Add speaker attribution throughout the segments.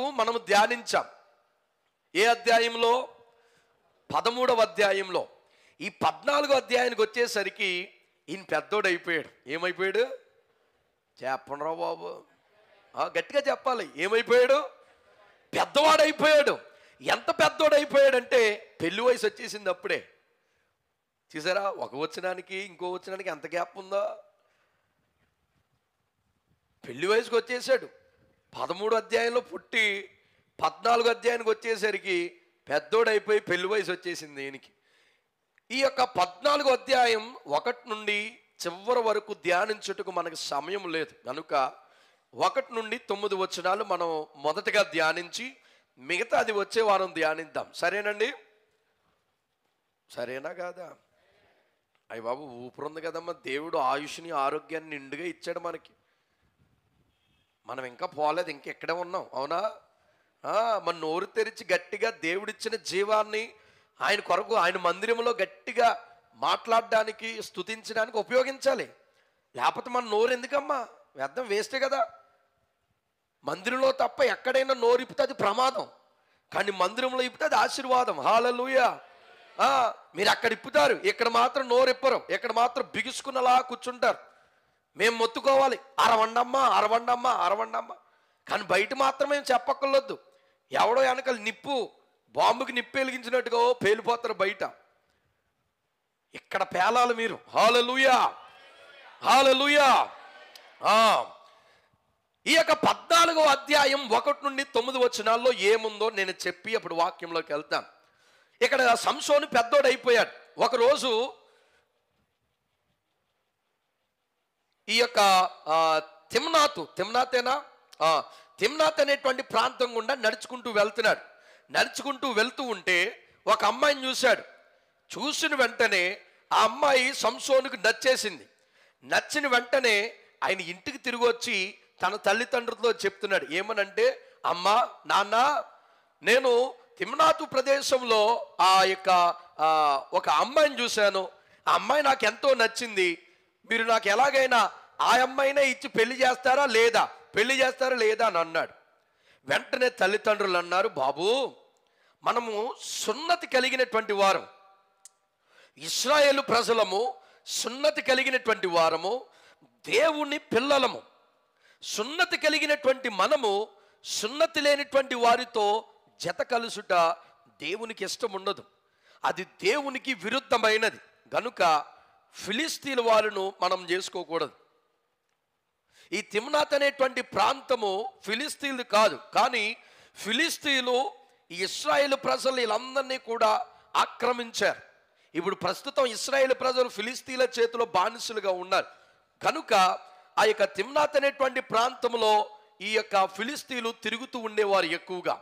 Speaker 1: వరకు మనం ధ్యానించాం ఏ అధ్యాయంలో పదమూడవ అధ్యాయంలో ఈ పద్నాలుగో అధ్యాయానికి వచ్చేసరికి ఈయన పెద్దోడు అయిపోయాడు ఏమైపోయాడు చెప్పండిరా బాబు గట్టిగా చెప్పాలి ఏమైపోయాడు పెద్దవాడు అయిపోయాడు ఎంత అంటే పెళ్లి వయసు వచ్చేసింది అప్పుడే చూసారా ఒక వచ్చినానికి ఇంకో వచ్చినానికి ఎంత గ్యాప్ ఉందో పెళ్లి వయసుకు వచ్చేసాడు పదమూడు అధ్యాయంలో పుట్టి పద్నాలుగు అధ్యాయానికి వచ్చేసరికి పెద్దోడైపోయి పెళ్లి వయసు వచ్చేసింది దేనికి ఈ యొక్క పద్నాలుగు అధ్యాయం ఒకటి నుండి చివరి వరకు ధ్యానించుటకు మనకు సమయం లేదు కనుక ఒకటి నుండి తొమ్మిది వచ్చినాలు మనం మొదటగా ధ్యానించి మిగతా అది వచ్చే వారం ధ్యానిద్దాం సరేనండి సరేనా కాదా అయ్య బాబు ఊపురుంది కదమ్మా దేవుడు ఆయుష్ని ఆరోగ్యాన్ని నిండుగా ఇచ్చాడు మనకి మనం ఇంకా పోలేదు ఇంకెక్కడే ఉన్నాం అవునా మన నోరు తెరిచి గట్టిగా దేవుడిచ్చిన జీవాన్ని ఆయన కొరకు ఆయన మందిరంలో గట్టిగా మాట్లాడడానికి స్థుతించడానికి ఉపయోగించాలి లేకపోతే మన నోరు ఎందుకమ్మా వ్యర్థం వేస్టే కదా మందిరంలో తప్ప ఎక్కడైనా నోరు ఇప్పితే అది ప్రమాదం కానీ మందిరంలో ఇప్పితే అది ఆశీర్వాదం హాలూయ మీరు అక్కడ ఇప్పుతారు ఇక్కడ మాత్రం నోరు ఇప్పరు ఇక్కడ మాత్రం బిగుసుకున్నలా కూర్చుంటారు మేము మొత్తుకోవాలి అరవండమ్మా అరవండమ్మా అరవండమ్మా కానీ బయట మాత్రమే మేము చెప్పక్కర్లొద్దు ఎవడో వెనకాల నిప్పు బాంబుకి నిప్పు వెలిగించినట్టుగా ఓ పేలిపోతారు బయట ఇక్కడ పేలాలి మీరు హాలూయా హాలూయా ఈ యొక్క పద్నాలుగో అధ్యాయం ఒకటి నుండి తొమ్మిది వచ్చినాల్లో ఏముందో నేను చెప్పి అప్పుడు వాక్యంలోకి వెళ్తాను ఇక్కడ సంసోను పెద్దోడు అయిపోయాడు ఒకరోజు ఈ యొక్క తిమ్నాతు తిమ్నాతేనా తిమ్నాత్ అనేటువంటి ప్రాంతం గుండా నడుచుకుంటూ వెళ్తున్నాడు నడుచుకుంటూ వెళ్తూ ఉంటే ఒక అమ్మాయిని చూశాడు చూసిన వెంటనే ఆ అమ్మాయి సంసోనుకు నచ్చేసింది నచ్చిన వెంటనే ఆయన ఇంటికి తిరిగి వచ్చి తన తల్లిదండ్రులతో చెప్తున్నాడు ఏమనంటే అమ్మ నాన్న నేను తిమ్నాతు ప్రదేశంలో ఆ యొక్క ఒక అమ్మాయిని చూశాను ఆ అమ్మాయి నాకు ఎంతో నచ్చింది మీరు నాకు ఎలాగైనా ఆ అమ్మాయినే ఇచ్చి పెళ్లి చేస్తారా లేదా పెళ్లి చేస్తారా లేదా అని అన్నాడు వెంటనే తల్లిదండ్రులు అన్నారు బాబు మనము సున్నతి కలిగినటువంటి వారం ఇస్రాయేలు ప్రజలము సున్నతి కలిగినటువంటి వారము దేవుని పిల్లలము సున్నతి కలిగినటువంటి మనము సున్నతి లేనిటువంటి వారితో జత కలుసుట దేవునికి ఇష్టం ఉండదు అది దేవునికి విరుద్ధమైనది గనుక ఫిలిస్తీన్ వారును మనం చేసుకోకూడదు ఈ తిమ్నాత్ అనేటువంటి ప్రాంతము ఫిలిస్తీన్లు కాదు కానీ ఫిలిస్తీన్లు ఇస్రాయేల్ ప్రజలు వీళ్ళందరినీ కూడా ఆక్రమించారు ఇప్పుడు ప్రస్తుతం ఇస్రాయేల్ ప్రజలు ఫిలిస్తీన్ల చేతిలో బానిసలుగా ఉన్నారు కనుక ఆ యొక్క తిమ్నాత్ అనేటువంటి ప్రాంతంలో ఈ యొక్క ఫిలిస్తీన్లు తిరుగుతూ ఉండేవారు ఎక్కువగా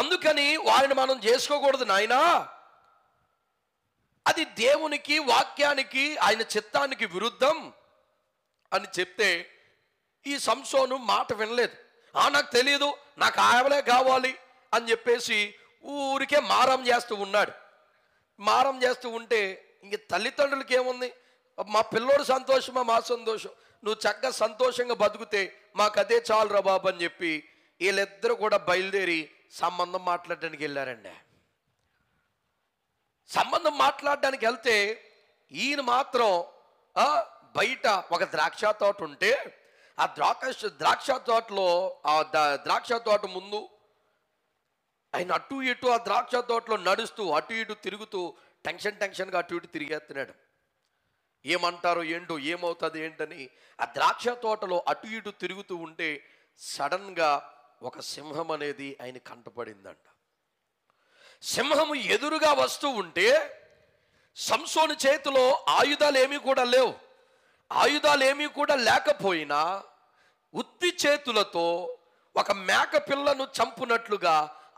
Speaker 1: అందుకని వారిని మనం చేసుకోకూడదు నాయనా అది దేవునికి వాక్యానికి ఆయన చిత్తానికి విరుద్ధం అని చెప్తే ఈ సంసోను మాట వినలేదు ఆ నాకు తెలియదు నాకు ఆవలే కావాలి అని చెప్పేసి ఊరికే మారం చేస్తూ ఉన్నాడు మారం చేస్తూ ఉంటే ఇంక తల్లిదండ్రులకి ఏముంది మా పిల్లోడు సంతోషమా మా సంతోషం నువ్వు చక్కగా సంతోషంగా బతికితే మాకు అదే చాలు రా బాబు అని చెప్పి వీళ్ళిద్దరూ కూడా బయలుదేరి సంబంధం మాట్లాడడానికి వెళ్ళారండి సంబంధం మాట్లాడడానికి వెళ్తే ఈయన మాత్రం బయట ఒక ద్రాక్ష తోట ఉంటే ఆ ద్రాక్ష ద్రాక్ష తోటలో ఆ ద్రాక్ష తోట ముందు ఆయన అటు ఇటు ఆ ద్రాక్ష తోటలో నడుస్తూ అటు ఇటు తిరుగుతూ టెన్షన్ టెన్షన్గా అటు ఇటు తిరిగేస్తున్నాడు ఏమంటారు ఏంటో ఏమవుతుంది ఏంటని ఆ ద్రాక్ష తోటలో అటు ఇటు తిరుగుతూ ఉంటే సడన్గా ఒక సింహం అనేది ఆయన కంటపడిందంట సింహం ఎదురుగా వస్తూ ఉంటే సంసోని చేతిలో ఆయుధాలు ఏమీ కూడా లేవు ఆయుధాలు ఏమీ కూడా లేకపోయినా ఉత్తి చేతులతో ఒక మేక పిల్లను చంపునట్లుగా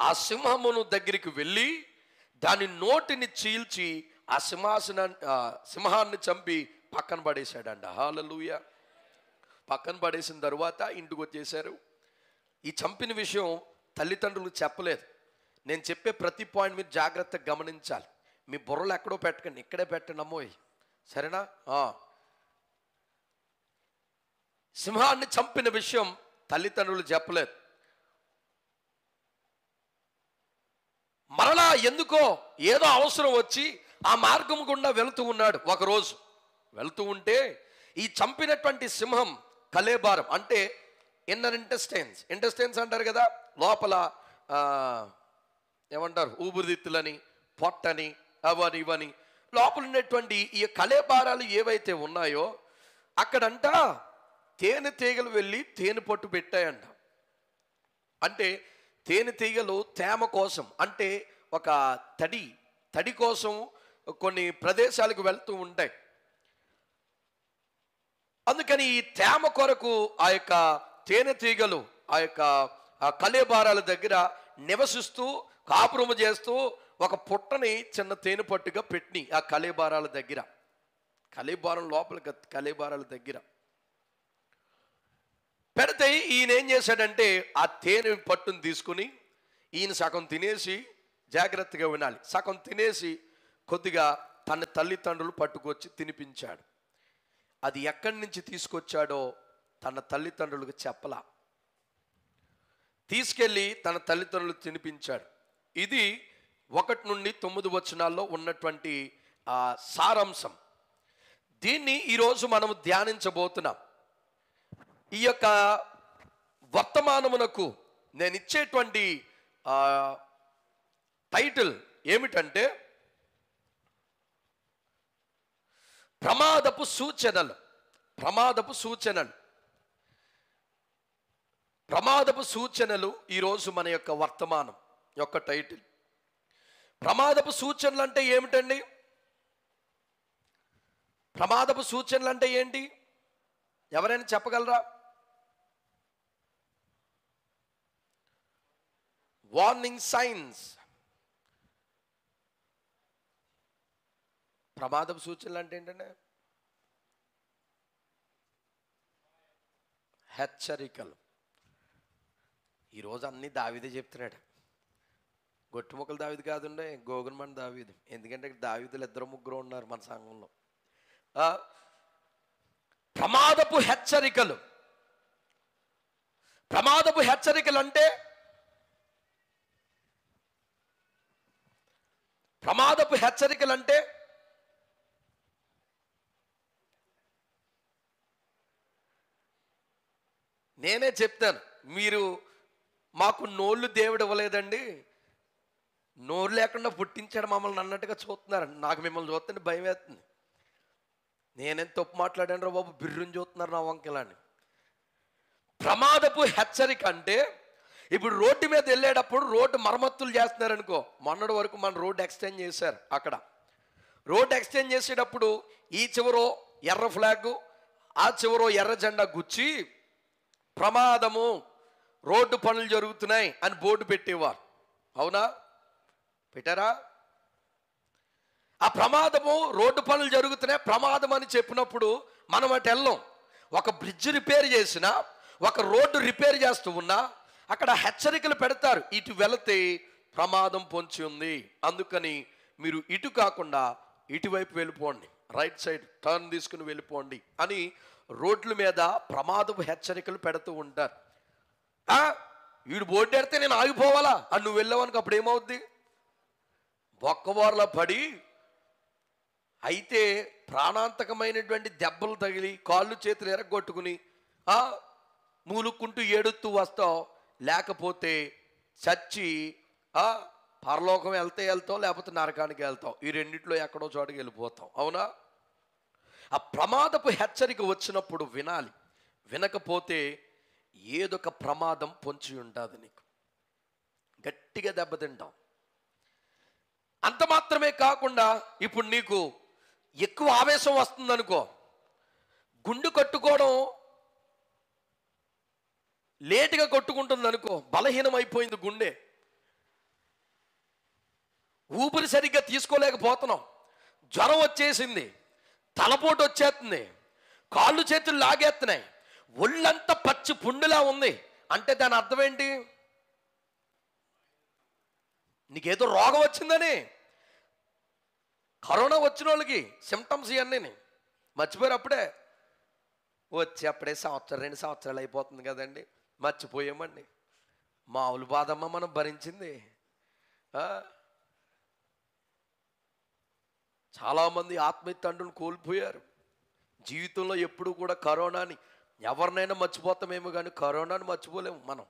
Speaker 1: ఆ సింహమును దగ్గరికి వెళ్ళి దాని నోటిని చీల్చి ఆ సింహాసన సింహాన్ని చంపి పక్కన పడేశాడంట హాలలుయ పక్కన పడేసిన తర్వాత ఇంటికి వచ్చేశారు ఈ చంపిన విషయం తల్లిదండ్రులు చెప్పలేదు నేను చెప్పే ప్రతి పాయింట్ మీరు జాగ్రత్తగా గమనించాలి మీ బుర్రలు ఎక్కడో పెట్టకండి ఇక్కడే పెట్టండి అమ్మోయ్ సరేనా సింహాన్ని చంపిన విషయం తల్లిదండ్రులు చెప్పలేదు మరలా ఎందుకో ఏదో అవసరం వచ్చి ఆ మార్గం గుండా వెళుతూ ఉన్నాడు ఒకరోజు వెళుతూ ఉంటే ఈ చంపినటువంటి సింహం కలేబారం అంటే ఇన్నర్ ఇంటెస్టైన్స్ ఇంటెస్టైన్స్ అంటారు కదా లోపల ఏమంటారు ఊపిరితిత్తులని పొట్టని అవని ఇవని లోపల ఉన్నటువంటి ఈ కలేబారాలు ఏవైతే ఉన్నాయో అక్కడంట తేనె తీగలు వెళ్ళి తేనె పట్టు పెట్టాయంట అంటే తేనె తీగలు తేమ కోసం అంటే ఒక తడి తడి కోసం కొన్ని ప్రదేశాలకు వెళ్తూ ఉంటాయి అందుకని ఈ తేమ కొరకు ఆ యొక్క తేనె తీగలు ఆ యొక్క కలేబారాల దగ్గర నివసిస్తూ కాపురము చేస్తూ ఒక పుట్టని చిన్న తేనె పట్టుగా పెట్టినాయి ఆ కలేబారాల దగ్గర కలేబారం లోపల కలేబారాల దగ్గర పెడితే ఈయన ఏం చేశాడంటే ఆ తేనె పట్టును తీసుకుని ఈయన సగం తినేసి జాగ్రత్తగా వినాలి సగం తినేసి కొద్దిగా తన తల్లిదండ్రులు పట్టుకొచ్చి తినిపించాడు అది ఎక్కడి నుంచి తీసుకొచ్చాడో తన తల్లిదండ్రులకు చెప్పలా తీసుకెళ్ళి తన తల్లిదండ్రులు తినిపించాడు ఇది ఒకటి నుండి తొమ్మిది వచనాల్లో ఉన్నటువంటి సారాంశం దీన్ని ఈరోజు మనం ధ్యానించబోతున్నాం ఈ యొక్క వర్తమానమునకు నేను ఇచ్చేటువంటి టైటిల్ ఏమిటంటే ప్రమాదపు సూచనలు ప్రమాదపు సూచనలు ప్రమాదపు సూచనలు ఈరోజు మన యొక్క వర్తమానం యొక్క టైటిల్ ప్రమాదపు సూచనలు అంటే ఏమిటండి ప్రమాదపు సూచనలు అంటే ఏంటి ఎవరైనా చెప్పగలరా వార్నింగ్ సైన్స్ ప్రమాదం సూచనలు అంటే ఏంటంటే హెచ్చరికలు ఈరోజు అన్నీ దావిదే చెప్తున్నాడు గొట్టుముక్కలు దావిది కాదుండే గోగునమని దావిది ఎందుకంటే దావిదులు ఇద్దరు ముగ్గురు ఉన్నారు మన సంఘంలో ప్రమాదపు హెచ్చరికలు ప్రమాదపు హెచ్చరికలు అంటే ప్రమాదపు హెచ్చరికలు అంటే నేనే చెప్తాను మీరు మాకు నోళ్ళు దేవుడు ఇవ్వలేదండి నోరు లేకుండా పుట్టించాడు మమ్మల్ని అన్నట్టుగా చూస్తున్నారండి నాకు మిమ్మల్ని చూస్తుంటే భయం వేస్తుంది నేనేం తప్పు మాట్లాడాను రా బాబు బిర్రుని చూస్తున్నారు నా వంకలాని ప్రమాదపు హెచ్చరిక అంటే ఇప్పుడు రోడ్డు మీద వెళ్ళేటప్పుడు రోడ్డు మరమ్మతులు చేస్తున్నారనుకో మొన్నటి వరకు మన రోడ్డు ఎక్స్టెండ్ చేశారు అక్కడ రోడ్డు ఎక్స్టెండ్ చేసేటప్పుడు ఈ చివరో ఎర్ర ఫ్లాగ్ ఆ చివరో ఎర్ర జెండా గుచ్చి ప్రమాదము రోడ్డు పనులు జరుగుతున్నాయి అని బోర్డు పెట్టేవారు అవునా పెట్టారా ఆ ప్రమాదము రోడ్డు పనులు జరుగుతున్నాయి ప్రమాదం అని చెప్పినప్పుడు మనం అటు వెళ్ళం ఒక బ్రిడ్జ్ రిపేర్ చేసినా ఒక రోడ్డు రిపేర్ చేస్తూ ఉన్నా అక్కడ హెచ్చరికలు పెడతారు ఇటు వెళితే ప్రమాదం పొంచి ఉంది అందుకని మీరు ఇటు కాకుండా ఇటువైపు వెళ్ళిపోండి రైట్ సైడ్ టర్న్ తీసుకుని వెళ్ళిపోండి అని రోడ్ల మీద ప్రమాదపు హెచ్చరికలు పెడుతూ ఉంటారు వీడు బోర్డు ఎడితే నేను ఆగిపోవాలా అని నువ్వు వెళ్ళావనుకో అప్పుడు ఏమవుద్ది బొక్కబోర్ల పడి అయితే ప్రాణాంతకమైనటువంటి దెబ్బలు తగిలి కాళ్ళు చేతులు ఎరగొట్టుకుని మూలుక్కుంటూ ఏడుస్తూ వస్తావు లేకపోతే చచ్చి పరలోకం వెళ్తే వెళ్తాం లేకపోతే నరకానికి వెళ్తాం ఈ రెండింటిలో ఎక్కడో చోటుకి వెళ్ళిపోతాం అవునా ఆ ప్రమాదపు హెచ్చరిక వచ్చినప్పుడు వినాలి వినకపోతే ఏదొక ప్రమాదం పొంచి ఉంటుంది నీకు గట్టిగా దెబ్బతింటాం అంత మాత్రమే కాకుండా ఇప్పుడు నీకు ఎక్కువ ఆవేశం వస్తుందనుకో గుండు కట్టుకోవడం లేటుగా కొట్టుకుంటుంది అనుకో బలహీనమైపోయింది గుండె ఊపిరి సరిగ్గా తీసుకోలేకపోతున్నాం జ్వరం వచ్చేసింది తలపోటు వచ్చేస్తుంది కాళ్ళు చేతులు లాగేస్తున్నాయి ఒళ్ళంతా పచ్చి పుండులా ఉంది అంటే దాని అర్థం ఏంటి నీకేదో రోగం వచ్చిందని కరోనా వచ్చిన వాళ్ళకి సిమ్టమ్స్ ఇవన్నీ మర్చిపోయారు అప్పుడే వచ్చి అప్పుడే సంవత్సరం రెండు సంవత్సరాలు అయిపోతుంది కదండీ మర్చిపోయామండి మామూలు బాధమ్మ మనం భరించింది చాలామంది ఆత్మీయ తండ్రులు కోల్పోయారు జీవితంలో ఎప్పుడు కూడా కరోనాని ఎవరినైనా మర్చిపోతామేమో కానీ కరోనాని మర్చిపోలేము మనం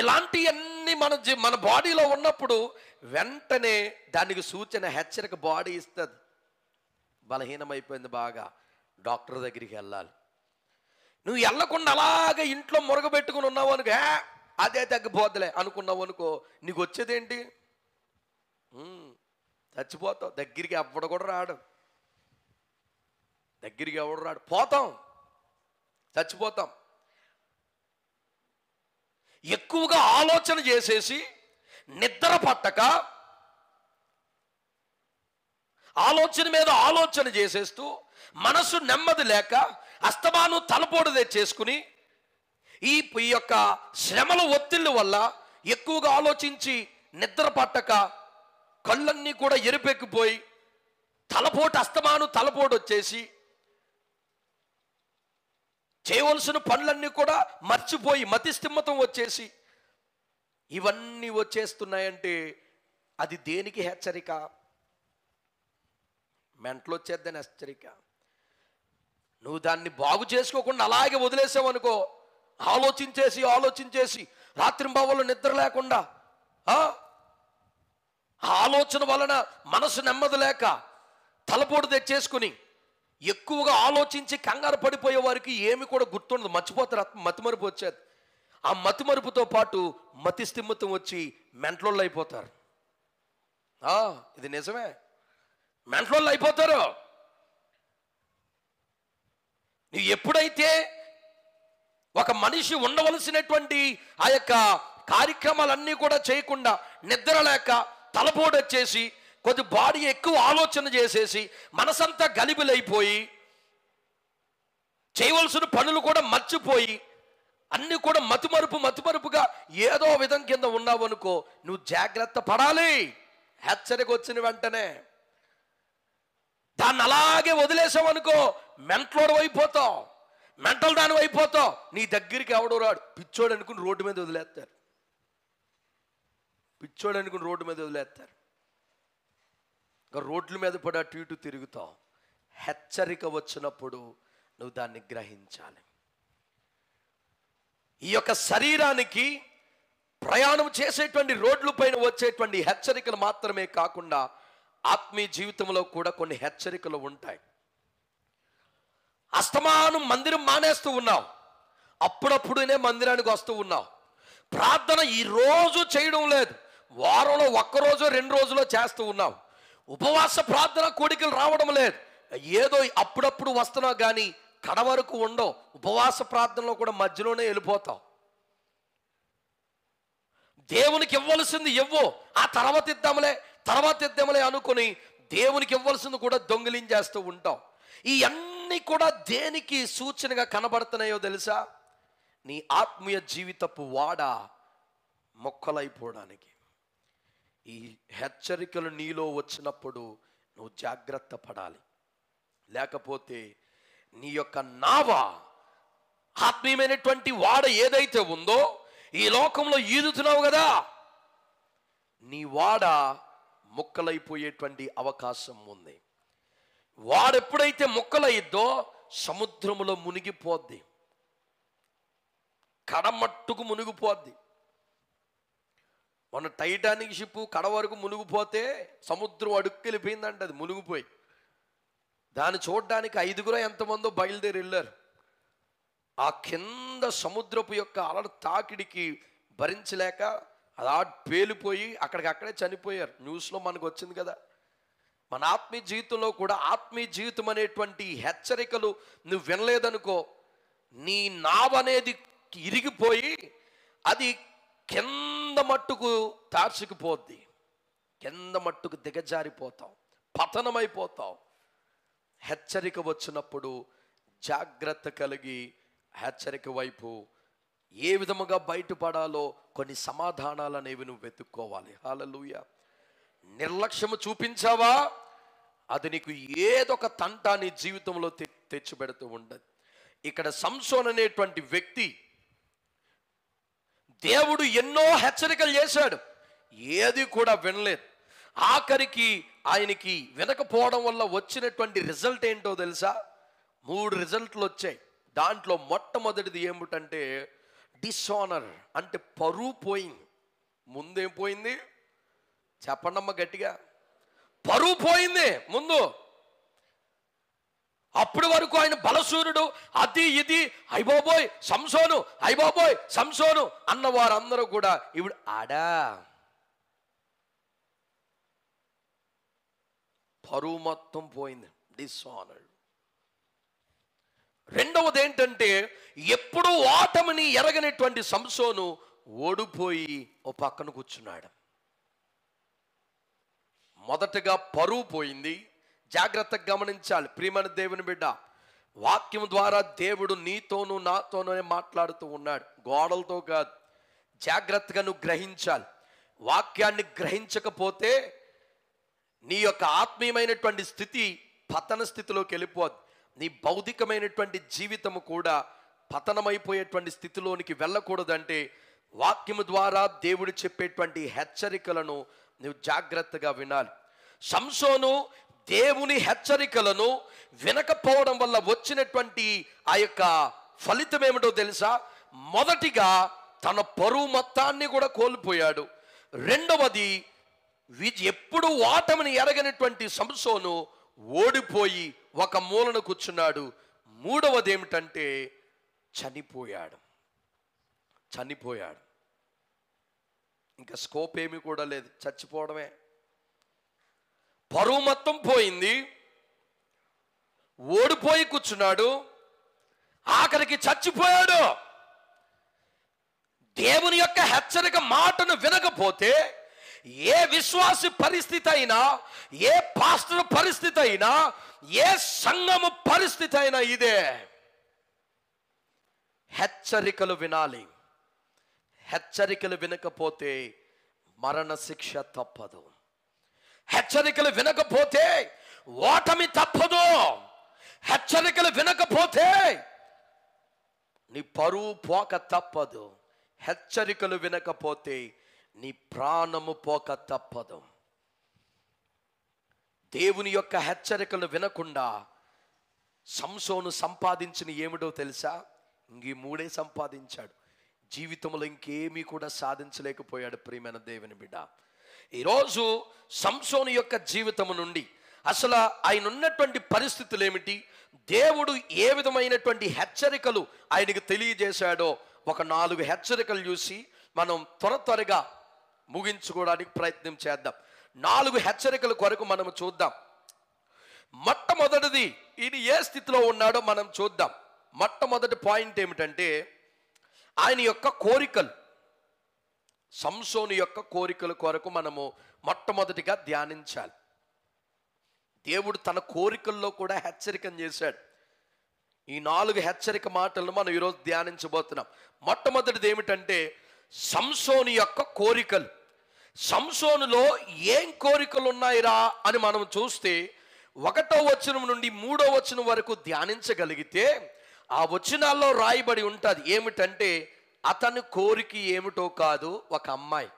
Speaker 1: ఇలాంటివన్నీ మన మన బాడీలో ఉన్నప్పుడు వెంటనే దానికి సూచన హెచ్చరిక బాడీ ఇస్తుంది బలహీనమైపోయింది బాగా డాక్టర్ దగ్గరికి వెళ్ళాలి నువ్వు వెళ్ళకుండా అలాగే ఇంట్లో మురగబెట్టుకుని ఉన్నావు అనుకో అదే తగ్గిపోద్దులే అనుకున్నావు అనుకో నీకు వచ్చేదేంటి చచ్చిపోతావు దగ్గరికి ఎవడు కూడా రాడు దగ్గరికి ఎవడు రాడు పోతాం చచ్చిపోతాం ఎక్కువగా ఆలోచన చేసేసి నిద్ర పట్టక ఆలోచన మీద ఆలోచన చేసేస్తూ మనసు నెమ్మది లేక అస్తమాను తలపోటుదే చేసుకుని ఈ ఈ యొక్క శ్రమల ఒత్తిళ్ళ వల్ల ఎక్కువగా ఆలోచించి నిద్ర పట్టక కళ్ళన్నీ కూడా ఎరుపెక్కిపోయి తలపోటు అస్తమాను తలపోటు వచ్చేసి చేయవలసిన పనులన్నీ కూడా మర్చిపోయి మతిస్థిమ్మతం వచ్చేసి ఇవన్నీ వచ్చేస్తున్నాయంటే అది దేనికి హెచ్చరిక మెంట్లో వచ్చేద్దని హెచ్చరిక నువ్వు దాన్ని బాగు చేసుకోకుండా అలాగే వదిలేసావు అనుకో ఆలోచించేసి ఆలోచించేసి బావలు నిద్ర లేకుండా ఆలోచన వలన మనసు నెమ్మది లేక తలపోటు తెచ్చేసుకుని ఎక్కువగా ఆలోచించి కంగారు పడిపోయే వారికి ఏమి కూడా గుర్తుండదు మర్చిపోతారు మతిమరుపు వచ్చేది ఆ మతిమరుపుతో పాటు మతి స్థిమితం వచ్చి మెంట్లోళ్ళు అయిపోతారు ఇది నిజమే మెంట్లోళ్ళు అయిపోతారు నువ్వు ఎప్పుడైతే ఒక మనిషి ఉండవలసినటువంటి ఆ యొక్క కార్యక్రమాలన్నీ కూడా చేయకుండా నిద్ర లేక తలపోటు వచ్చేసి కొద్ది బాడీ ఎక్కువ ఆలోచన చేసేసి మనసంతా గలిబిలైపోయి చేయవలసిన పనులు కూడా మర్చిపోయి అన్నీ కూడా మతుమరుపు మతిమరుపుగా ఏదో విధం కింద ఉన్నావు అనుకో నువ్వు జాగ్రత్త పడాలి హెచ్చరిక వచ్చిన వెంటనే దాన్ని అలాగే వదిలేసామనుకో మెంటలోడు అయిపోతాం మెంటల్ దాని అయిపోతాం నీ దగ్గరికి ఎవడో రాడు పిచ్చోడు అనుకుని రోడ్డు మీద వదిలేస్తారు పిచ్చోడు అనుకుని రోడ్డు మీద వదిలేస్తారు ఇంకా రోడ్ల మీద పడి అటు ఇటు తిరుగుతాం హెచ్చరిక వచ్చినప్పుడు నువ్వు దాన్ని గ్రహించాలి ఈ యొక్క శరీరానికి ప్రయాణం చేసేటువంటి రోడ్ల పైన వచ్చేటువంటి హెచ్చరికలు మాత్రమే కాకుండా ఆత్మీయ జీవితంలో కూడా కొన్ని హెచ్చరికలు ఉంటాయి అస్తమానం మందిరం మానేస్తూ ఉన్నాం అప్పుడప్పుడునే మందిరానికి వస్తూ ఉన్నాం ప్రార్థన ఈరోజు చేయడం లేదు వారంలో ఒక్కరోజు రెండు రోజులో చేస్తూ ఉన్నాం ఉపవాస ప్రార్థన కోడికలు రావడం లేదు ఏదో అప్పుడప్పుడు వస్తున్నావు కానీ కడ వరకు ఉండవు ఉపవాస ప్రార్థనలో కూడా మధ్యలోనే వెళ్ళిపోతాం దేవునికి ఇవ్వవలసింది ఇవ్వు ఆ తర్వాత ఇద్దాములే తర్వాత ఇద్దామని అనుకుని దేవునికి ఇవ్వాల్సింది కూడా దొంగిలించేస్తూ ఉంటాం ఈ అన్నీ కూడా దేనికి సూచనగా కనబడుతున్నాయో తెలుసా నీ ఆత్మీయ జీవితపు వాడ మొక్కలైపోవడానికి ఈ హెచ్చరికలు నీలో వచ్చినప్పుడు నువ్వు జాగ్రత్త పడాలి లేకపోతే నీ యొక్క నావ ఆత్మీయమైనటువంటి వాడ ఏదైతే ఉందో ఈ లోకంలో ఈదుతున్నావు కదా నీ వాడ ముక్కలైపోయేటువంటి అవకాశం ఉంది వాడెప్పుడైతే ముక్కలయ్యిద్దో సముద్రములో మునిగిపోద్ది కడమట్టుకు మునిగిపోద్ది మన టైటానిక్ షిప్ కడ వరకు మునిగిపోతే సముద్రం అడుక్కెళ్ళిపోయిందంట అది మునిగిపోయి దాన్ని చూడడానికి ఐదుగురు ఎంతమందో బయలుదేరి వెళ్ళారు ఆ కింద సముద్రపు యొక్క అలడ తాకిడికి భరించలేక అలా పేలిపోయి అక్కడికక్కడే చనిపోయారు న్యూస్లో మనకు వచ్చింది కదా మన ఆత్మీయ జీవితంలో కూడా ఆత్మీయ జీవితం అనేటువంటి హెచ్చరికలు నువ్వు వినలేదనుకో నీ నావనేది ఇరిగిపోయి అది కింద మట్టుకు తార్చుకుపోద్ది కింద మట్టుకు దిగజారిపోతాం పతనమైపోతాం హెచ్చరిక వచ్చినప్పుడు జాగ్రత్త కలిగి హెచ్చరిక వైపు ఏ విధముగా బయటపడాలో కొన్ని సమాధానాలు అనేవి నువ్వు వెతుక్కోవాలి హాలలుయ నిర్లక్ష్యము చూపించావా అది నీకు ఏదొక తంట నీ జీవితంలో తె తెచ్చిపెడుతూ ఉండదు ఇక్కడ సంసోన్ అనేటువంటి వ్యక్తి దేవుడు ఎన్నో హెచ్చరికలు చేశాడు ఏది కూడా వినలేదు ఆఖరికి ఆయనకి వినకపోవడం వల్ల వచ్చినటువంటి రిజల్ట్ ఏంటో తెలుసా మూడు రిజల్ట్లు వచ్చాయి దాంట్లో మొట్టమొదటిది ఏమిటంటే డిస్ఆనర్ అంటే పరువు పోయింది ముందేం పోయింది చెప్పండమ్మా గట్టిగా పరువు పోయింది ముందు అప్పటి వరకు ఆయన బలసూరుడు అది ఇది అయ్యబాబోయ్ సంసోను అయ్యబాబోయ్ సంసోను అన్న వారందరూ కూడా ఇవి ఆడా పరువు మొత్తం పోయింది డిస్ఆనర్డ్ రెండవది ఏంటంటే ఎప్పుడు ఓటమిని ఎరగనటువంటి సంసోను ఓడిపోయి ఓ పక్కన కూర్చున్నాడు మొదటగా పరువు పోయింది జాగ్రత్తగా గమనించాలి ప్రియమైన దేవుని బిడ్డ వాక్యం ద్వారా దేవుడు నీతోనూ నాతోనే మాట్లాడుతూ ఉన్నాడు గోడలతో కాదు జాగ్రత్తగా నువ్వు గ్రహించాలి వాక్యాన్ని గ్రహించకపోతే నీ యొక్క ఆత్మీయమైనటువంటి స్థితి పతన స్థితిలోకి వెళ్ళిపోద్ది నీ భౌతికమైనటువంటి జీవితము కూడా పతనమైపోయేటువంటి స్థితిలోనికి వెళ్ళకూడదంటే వాక్యము ద్వారా దేవుడు చెప్పేటువంటి హెచ్చరికలను నువ్వు జాగ్రత్తగా వినాలి సంసోను దేవుని హెచ్చరికలను వినకపోవడం వల్ల వచ్చినటువంటి ఆ యొక్క ఫలితం ఏమిటో తెలుసా మొదటిగా తన పరువు మొత్తాన్ని కూడా కోల్పోయాడు రెండవది ఎప్పుడు ఓటమిని ఎరగనటువంటి సంసోను ఓడిపోయి ఒక మూలను కూర్చున్నాడు మూడవది ఏమిటంటే చనిపోయాడు చనిపోయాడు ఇంకా స్కోప్ ఏమీ కూడా లేదు చచ్చిపోవడమే పరువు మొత్తం పోయింది ఓడిపోయి కూర్చున్నాడు ఆఖరికి చచ్చిపోయాడు దేవుని యొక్క హెచ్చరిక మాటను వినకపోతే ఏ విశ్వాసి పరిస్థితి అయినా ఏ పాస్టర్ పరిస్థితి అయినా ఏ సంఘము పరిస్థితి అయినా ఇదే హెచ్చరికలు వినాలి హెచ్చరికలు వినకపోతే మరణ శిక్ష తప్పదు హెచ్చరికలు వినకపోతే ఓటమి తప్పదు హెచ్చరికలు వినకపోతే నీ పరువు పోక తప్పదు హెచ్చరికలు వినకపోతే నీ ప్రాణము పోక తప్పదు దేవుని యొక్క హెచ్చరికలు వినకుండా సంసోను సంపాదించిన ఏమిటో తెలుసా ఇంక మూడే సంపాదించాడు జీవితంలో ఇంకేమీ కూడా సాధించలేకపోయాడు ప్రియమైన దేవుని బిడ్డ ఈరోజు సంసోను యొక్క జీవితము నుండి అసలు ఆయన ఉన్నటువంటి పరిస్థితులు ఏమిటి దేవుడు ఏ విధమైనటువంటి హెచ్చరికలు ఆయనకు తెలియజేశాడో ఒక నాలుగు హెచ్చరికలు చూసి మనం త్వర త్వరగా ముగించుకోవడానికి ప్రయత్నం చేద్దాం నాలుగు హెచ్చరికల కొరకు మనం చూద్దాం మొట్టమొదటిది ఈయన ఏ స్థితిలో ఉన్నాడో మనం చూద్దాం మొట్టమొదటి పాయింట్ ఏమిటంటే ఆయన యొక్క కోరికలు సంసోని యొక్క కోరికల కొరకు మనము మొట్టమొదటిగా ధ్యానించాలి దేవుడు తన కోరికల్లో కూడా హెచ్చరికను చేశాడు ఈ నాలుగు హెచ్చరిక మాటలను మనం ఈరోజు ధ్యానించబోతున్నాం మొట్టమొదటిది ఏమిటంటే సంసోని యొక్క కోరికలు సంసోనులో ఏం కోరికలు ఉన్నాయిరా అని మనం చూస్తే ఒకటో వచనం నుండి మూడో వచనం వరకు ధ్యానించగలిగితే ఆ వచనాల్లో రాయబడి ఉంటుంది ఏమిటంటే అతను కోరిక ఏమిటో కాదు ఒక అమ్మాయి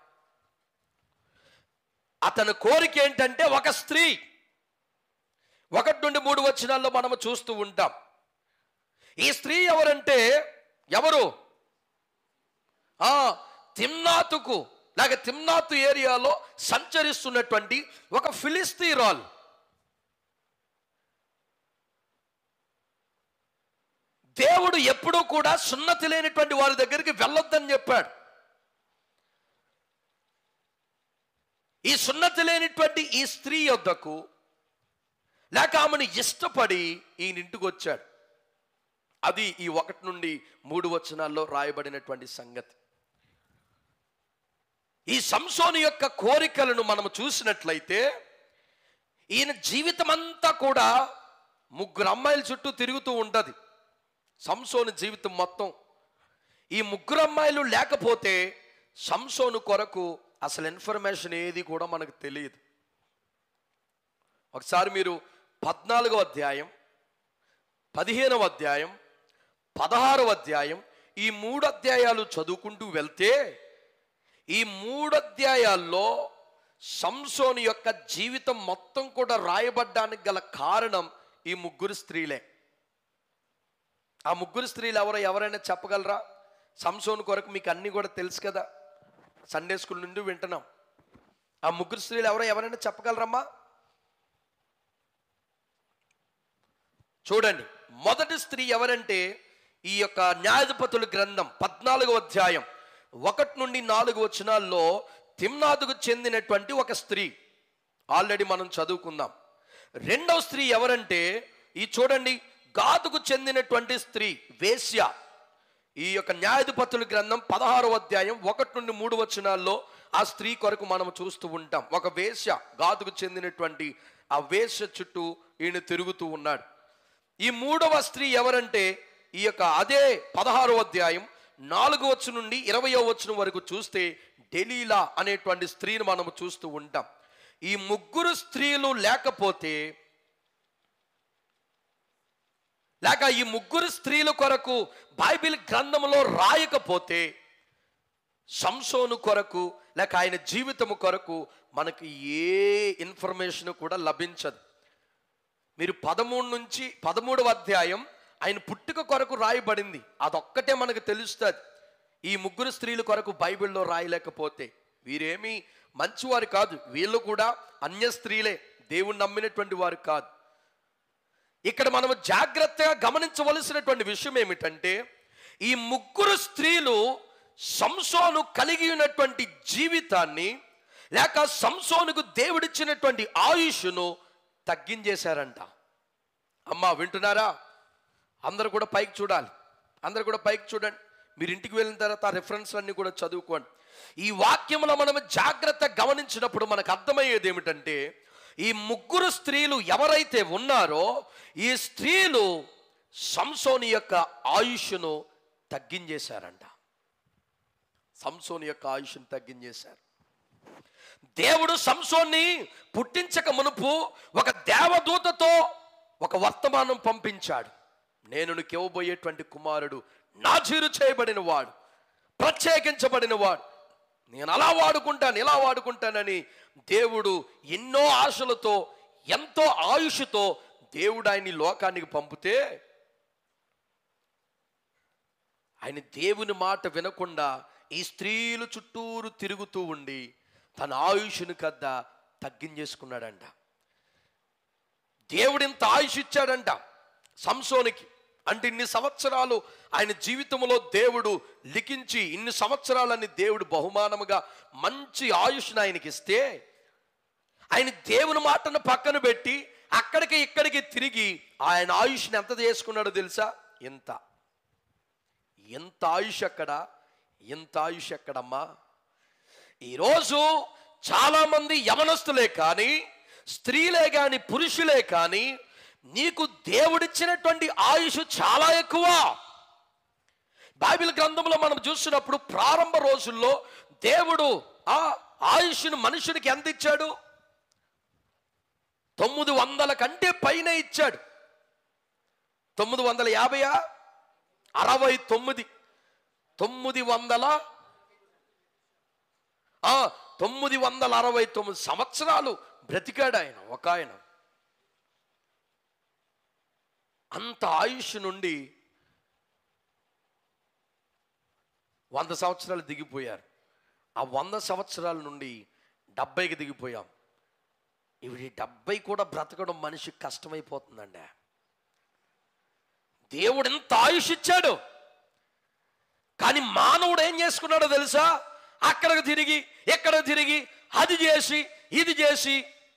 Speaker 1: అతని కోరిక ఏంటంటే ఒక స్త్రీ ఒకటి నుండి మూడు వచనాల్లో మనము చూస్తూ ఉంటాం ఈ స్త్రీ ఎవరంటే ఎవరు తిమ్నాతుకు లేక తిమ్నాత్ ఏరియాలో సంచరిస్తున్నటువంటి ఒక ఫిలిస్తీరాల్ దేవుడు ఎప్పుడూ కూడా సున్నతి లేనిటువంటి వారి దగ్గరికి వెళ్ళొద్దని చెప్పాడు ఈ సున్నతి లేనిటువంటి ఈ స్త్రీ యొద్దకు లేక ఆమెను ఇష్టపడి ఈయన ఇంటికి వచ్చాడు అది ఈ ఒకటి నుండి మూడు వచనాల్లో రాయబడినటువంటి సంగతి ఈ సంసోని యొక్క కోరికలను మనం చూసినట్లయితే ఈయన జీవితం అంతా కూడా ముగ్గురు అమ్మాయిల చుట్టూ తిరుగుతూ ఉండదు సంసోని జీవితం మొత్తం ఈ ముగ్గురు అమ్మాయిలు లేకపోతే సంసోను కొరకు అసలు ఇన్ఫర్మేషన్ ఏది కూడా మనకు తెలియదు ఒకసారి మీరు పద్నాలుగో అధ్యాయం పదిహేనవ అధ్యాయం పదహారవ అధ్యాయం ఈ మూడు అధ్యాయాలు చదువుకుంటూ వెళ్తే ఈ మూడు అధ్యాయాల్లో సంసోని యొక్క జీవితం మొత్తం కూడా రాయబడ్డానికి గల కారణం ఈ ముగ్గురు స్త్రీలే ఆ ముగ్గురు స్త్రీలు ఎవరో ఎవరైనా చెప్పగలరా సంసోని కొరకు మీకు అన్నీ కూడా తెలుసు కదా సండే స్కూల్ నుండి వింటున్నాం ఆ ముగ్గురు స్త్రీలు ఎవరో ఎవరైనా చెప్పగలరమ్మా చూడండి మొదటి స్త్రీ ఎవరంటే ఈ యొక్క న్యాయాధిపతుల గ్రంథం పద్నాలుగో అధ్యాయం ఒకటి నుండి నాలుగు వచనాల్లో తిమ్నాదుకు చెందినటువంటి ఒక స్త్రీ ఆల్రెడీ మనం చదువుకుందాం రెండవ స్త్రీ ఎవరంటే ఈ చూడండి గాదుకు చెందినటువంటి స్త్రీ వేశ్య ఈ యొక్క న్యాయాధిపతుల గ్రంథం పదహారో అధ్యాయం ఒకటి నుండి మూడు వచనాల్లో ఆ స్త్రీ కొరకు మనం చూస్తూ ఉంటాం ఒక వేశ్య గాదుకు చెందినటువంటి ఆ వేశ్య చుట్టూ ఈయన తిరుగుతూ ఉన్నాడు ఈ మూడవ స్త్రీ ఎవరంటే ఈ యొక్క అదే పదహారో అధ్యాయం నాలుగు వచ్చు నుండి ఇరవయో వచ్చిన వరకు చూస్తే డెలీలా అనేటువంటి స్త్రీని మనం చూస్తూ ఉంటాం ఈ ముగ్గురు స్త్రీలు లేకపోతే లేక ఈ ముగ్గురు స్త్రీల కొరకు బైబిల్ గ్రంథంలో రాయకపోతే సంసోను కొరకు లేక ఆయన జీవితము కొరకు మనకు ఏ ఇన్ఫర్మేషన్ కూడా లభించదు మీరు పదమూడు నుంచి పదమూడవ అధ్యాయం ఆయన పుట్టుక కొరకు రాయబడింది అదొక్కటే మనకు తెలుస్తుంది ఈ ముగ్గురు స్త్రీల కొరకు బైబిల్లో రాయలేకపోతే వీరేమీ మంచివారు కాదు వీళ్ళు కూడా అన్య స్త్రీలే దేవుడు నమ్మినటువంటి వారు కాదు ఇక్కడ మనం జాగ్రత్తగా గమనించవలసినటువంటి విషయం ఏమిటంటే ఈ ముగ్గురు స్త్రీలు సంసోను కలిగి ఉన్నటువంటి జీవితాన్ని లేక సంసోనుకు దేవుడిచ్చినటువంటి ఆయుష్ను తగ్గించేశారంట అమ్మా వింటున్నారా అందరూ కూడా పైకి చూడాలి అందరు కూడా పైకి చూడండి మీరు ఇంటికి వెళ్ళిన తర్వాత ఆ రెఫరెన్స్లన్నీ కూడా చదువుకోండి ఈ వాక్యంలో మనం జాగ్రత్త గమనించినప్పుడు మనకు అర్థమయ్యేది ఏమిటంటే ఈ ముగ్గురు స్త్రీలు ఎవరైతే ఉన్నారో ఈ స్త్రీలు సంసోని యొక్క ఆయుష్ను తగ్గించేశారంట సంసోని యొక్క ఆయుష్ను తగ్గించేశారు దేవుడు సంసోన్ని పుట్టించక మునుపు ఒక దేవదూతతో ఒక వర్తమానం పంపించాడు నేను ఇవ్వబోయేటువంటి కుమారుడు చీరు చేయబడిన వాడు ప్రత్యేకించబడిన వాడు నేను అలా వాడుకుంటాను ఇలా వాడుకుంటానని దేవుడు ఎన్నో ఆశలతో ఎంతో ఆయుష్తో దేవుడు ఆయన్ని లోకానికి పంపితే ఆయన దేవుని మాట వినకుండా ఈ స్త్రీలు చుట్టూరు తిరుగుతూ ఉండి తన ఆయుషుని కద్ద తగ్గించేసుకున్నాడంట దేవుడు ఇంత ఆయుష్ ఇచ్చాడంట సంసోనికి అంటే ఇన్ని సంవత్సరాలు ఆయన జీవితంలో దేవుడు లిఖించి ఇన్ని సంవత్సరాలని దేవుడు బహుమానముగా మంచి ఆయుష్ని ఆయనకి ఇస్తే ఆయన దేవుని మాటను పక్కన పెట్టి అక్కడికి ఇక్కడికి తిరిగి ఆయన ఆయుష్ని ఎంత చేసుకున్నాడో తెలుసా ఎంత ఎంత ఆయుష్ ఎక్కడ ఎంత ఆయుష్ ఎక్కడమ్మా ఈరోజు చాలామంది యవనస్తులే కానీ స్త్రీలే కానీ పురుషులే కానీ నీకు దేవుడిచ్చినటువంటి ఆయుష్ చాలా ఎక్కువ బైబిల్ గ్రంథంలో మనం చూసినప్పుడు ప్రారంభ రోజుల్లో దేవుడు ఆ ఆయుష్ను మనుషునికి ఎంత ఇచ్చాడు తొమ్మిది వందల కంటే పైన ఇచ్చాడు తొమ్మిది వందల యాభై అరవై తొమ్మిది తొమ్మిది వందల తొమ్మిది వందల అరవై తొమ్మిది సంవత్సరాలు బ్రతికాడు ఆయన ఒక ఆయన అంత ఆయుష్ నుండి వంద సంవత్సరాలు దిగిపోయారు ఆ వంద సంవత్సరాల నుండి డెబ్బైకి దిగిపోయాం ఇవి డెబ్బై కూడా బ్రతకడం మనిషి కష్టమైపోతుందండి దేవుడు ఎంత ఆయుష్ ఇచ్చాడు కానీ మానవుడు ఏం చేసుకున్నాడో తెలుసా అక్కడికి తిరిగి ఎక్కడ తిరిగి అది చేసి ఇది చేసి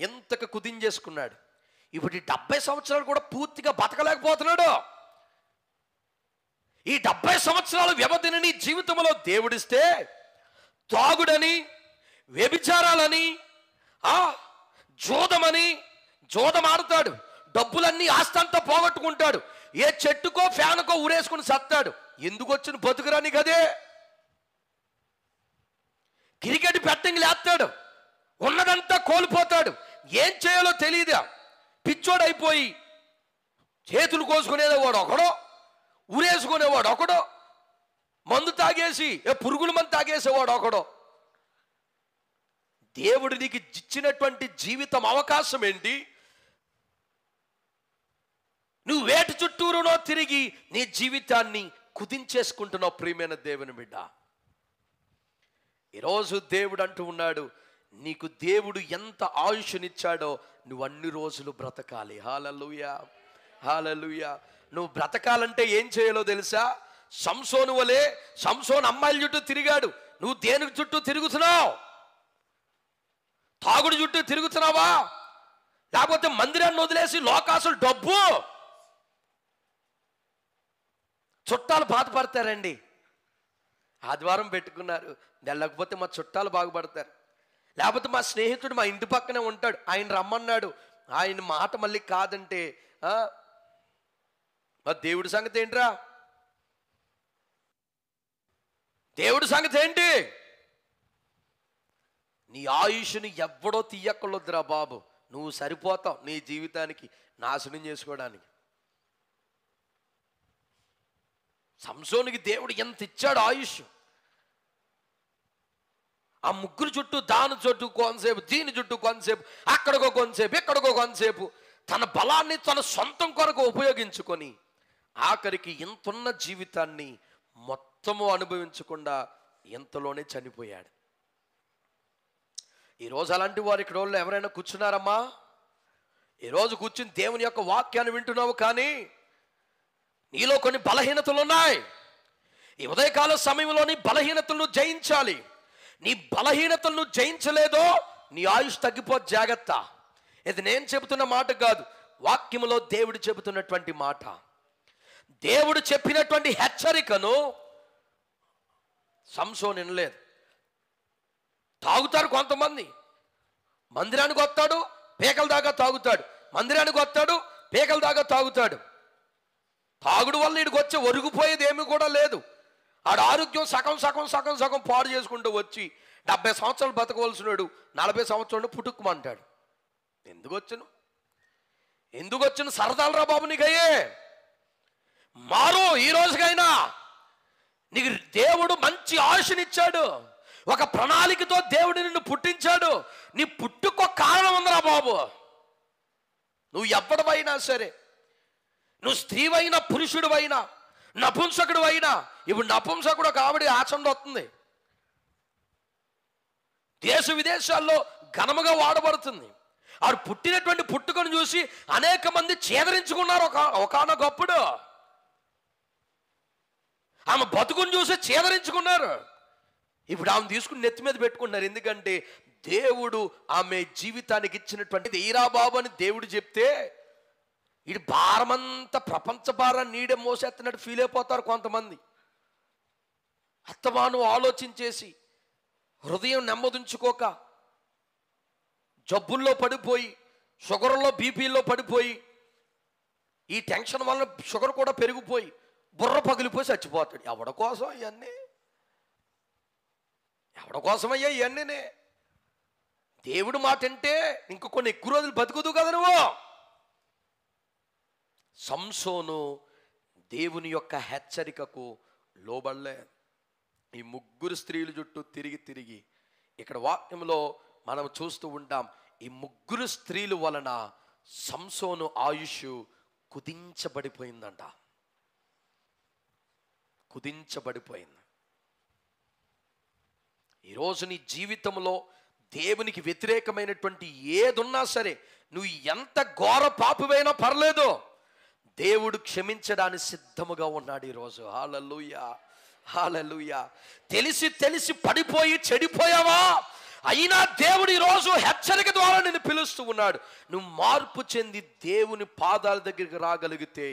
Speaker 1: ఎంతకు కుదించేసుకున్నాడు ఇప్పుడు ఈ డెబ్బై సంవత్సరాలు కూడా పూర్తిగా బతకలేకపోతున్నాడు ఈ డెబ్బై సంవత్సరాల వ్యవధిని నీ జీవితంలో దేవుడిస్తే తాగుడని వ్యభిచారాలని జోదమని మారుతాడు డబ్బులన్నీ ఆస్తంతా పోగొట్టుకుంటాడు ఏ చెట్టుకో ఫ్యానుకో ఊరేసుకుని సత్తాడు ఎందుకు వచ్చిన బతుకురాని కదే క్రికెట్ బెట్టింగ్ లేస్తాడు ఉన్నదంతా కోల్పోతాడు ఏం చేయాలో తెలియదా పిచ్చోడైపోయి చేతులు కోసుకునేదేవాడు ఒకడో ఉరేసుకునేవాడు ఒకడో మందు తాగేసి ఏ పురుగుల మందు తాగేసేవాడు ఒకడో దేవుడు నీకు ఇచ్చినటువంటి జీవితం అవకాశం ఏంటి నువ్వు వేటి చుట్టూరునో తిరిగి నీ జీవితాన్ని కుదించేసుకుంటున్నావు ప్రియమైన దేవుని బిడ్డ ఈరోజు దేవుడు అంటూ ఉన్నాడు నీకు దేవుడు ఎంత ఆయుషునిచ్చాడో నువ్వు అన్ని రోజులు బ్రతకాలి హాలలుయా హాలలుయా నువ్వు బ్రతకాలంటే ఏం చేయాలో తెలుసా సంసోను వలే సంసోన్ అమ్మాయిల చుట్టూ తిరిగాడు నువ్వు దేని చుట్టూ తిరుగుతున్నావు తాగుడు చుట్టూ తిరుగుతున్నావా లేకపోతే మందిరాన్ని వదిలేసి లోకాసులు డబ్బు చుట్టాలు బాధపడతారండి ఆదివారం పెట్టుకున్నారు నెలకపోతే మా చుట్టాలు బాగుపడతారు లేకపోతే మా స్నేహితుడు మా ఇంటి పక్కనే ఉంటాడు ఆయన రమ్మన్నాడు ఆయన మాట మళ్ళీ కాదంటే మా దేవుడి సంగతి ఏంట్రా దేవుడి సంగతి ఏంటి నీ ఆయుష్ని ఎవడో తీయక్కలొద్దురా బాబు నువ్వు సరిపోతావు నీ జీవితానికి నాశనం చేసుకోవడానికి సంసోనికి దేవుడు ఎంత ఇచ్చాడు ఆయుష్ ఆ ముగ్గురు చుట్టూ దాని చుట్టూ కొంతసేపు దీని చుట్టూ కొంతసేపు అక్కడికో కొంతసేపు ఎక్కడికో కొంతసేపు తన బలాన్ని తన సొంతం కొరకు ఉపయోగించుకొని ఆఖరికి ఇంతున్న జీవితాన్ని మొత్తము అనుభవించకుండా ఇంతలోనే చనిపోయాడు ఈరోజు అలాంటి వారి ఇక్కడ వాళ్ళు ఎవరైనా కూర్చున్నారమ్మా ఈరోజు కూర్చుని దేవుని యొక్క వాక్యాన్ని వింటున్నావు కానీ నీలో కొన్ని బలహీనతలు ఉన్నాయి ఈ ఉదయకాల సమయంలోని బలహీనతలను జయించాలి నీ బలహీనతలను జయించలేదో నీ ఆయుష్ తగ్గిపో జాగ్రత్త ఇది నేను చెబుతున్న మాట కాదు వాక్యములో దేవుడు చెబుతున్నటువంటి మాట దేవుడు చెప్పినటువంటి హెచ్చరికను సంసోన్ వినలేదు తాగుతారు కొంతమంది మందిరానికి వస్తాడు పేకల దాకా తాగుతాడు మందిరానికి వస్తాడు పేకల దాకా తాగుతాడు తాగుడు వల్ల ఇడికి వచ్చి ఒరిగిపోయేది ఏమీ కూడా లేదు ఆడ ఆరోగ్యం సగం సగం సగం సగం పాడు చేసుకుంటూ వచ్చి డెబ్బై సంవత్సరాలు బతకవలసినాడు నలభై సంవత్సరాలు పుట్టుకుమంటాడు ఎందుకు వచ్చును ఎందుకు వచ్చిన సరదాలరా బాబు నీకయ్యే మారు ఈ రోజుకైనా నీకు దేవుడు మంచి ఆశనిచ్చాడు ఒక ప్రణాళికతో దేవుడు నిన్ను పుట్టించాడు నీ పుట్టుకో కారణం ఉందిరా బాబు నువ్వు ఎవ్వడమైనా సరే నువ్వు స్త్రీవైనా పురుషుడివైనా నపుంసకుడు అయినా ఇప్పుడు నపుంసకుడు ఒక ఆవిడ ఆచండ వస్తుంది దేశ విదేశాల్లో ఘనముగా వాడబడుతుంది ఆడు పుట్టినటువంటి పుట్టుకను చూసి అనేక మంది చేదరించుకున్నారు ఒక గొప్పడు ఆమె బతుకుని చూసి చేదరించుకున్నారు ఇప్పుడు ఆమె తీసుకుని నెత్తి మీద పెట్టుకున్నారు ఎందుకంటే దేవుడు ఆమె జీవితానికి ఇచ్చినటువంటి ఈరా బాబు అని దేవుడు చెప్తే ఇది భారమంతా ప్రపంచ భారాన్ని నీడే మోసేస్తున్నట్టు ఫీల్ అయిపోతారు కొంతమంది అత్తమాను ఆలోచించేసి హృదయం నెమ్మదించుకోక జబ్బుల్లో పడిపోయి షుగర్లో బీపీల్లో పడిపోయి ఈ టెన్షన్ వలన షుగర్ కూడా పెరిగిపోయి బుర్ర పగిలిపోయి చచ్చిపోతాడు ఎవడ కోసం ఇవన్నీ ఎవడ కోసమయ్యా ఇవన్నీనే దేవుడు మాట అంటే ఇంక కొన్ని ఎక్కువ రోజులు బతుకుదు కదా నువ్వు సంసోను దేవుని యొక్క హెచ్చరికకు లోబడలే ఈ ముగ్గురు స్త్రీల చుట్టూ తిరిగి తిరిగి ఇక్కడ వాక్యంలో మనం చూస్తూ ఉంటాం ఈ ముగ్గురు స్త్రీలు వలన సంసోను ఆయుష్ కుదించబడిపోయిందంట కుదించబడిపోయింది ఈరోజు నీ జీవితంలో దేవునికి వ్యతిరేకమైనటువంటి ఏదున్నా సరే నువ్వు ఎంత ఘోర పాపమైనా పర్లేదు దేవుడు క్షమించడానికి సిద్ధముగా ఉన్నాడు ఈరోజు హాలలుయ హాలలుయ తెలిసి తెలిసి పడిపోయి చెడిపోయావా అయినా దేవుడు ఈరోజు హెచ్చరిక ద్వారా నేను పిలుస్తూ ఉన్నాడు నువ్వు మార్పు చెంది దేవుని పాదాల దగ్గరికి రాగలిగితే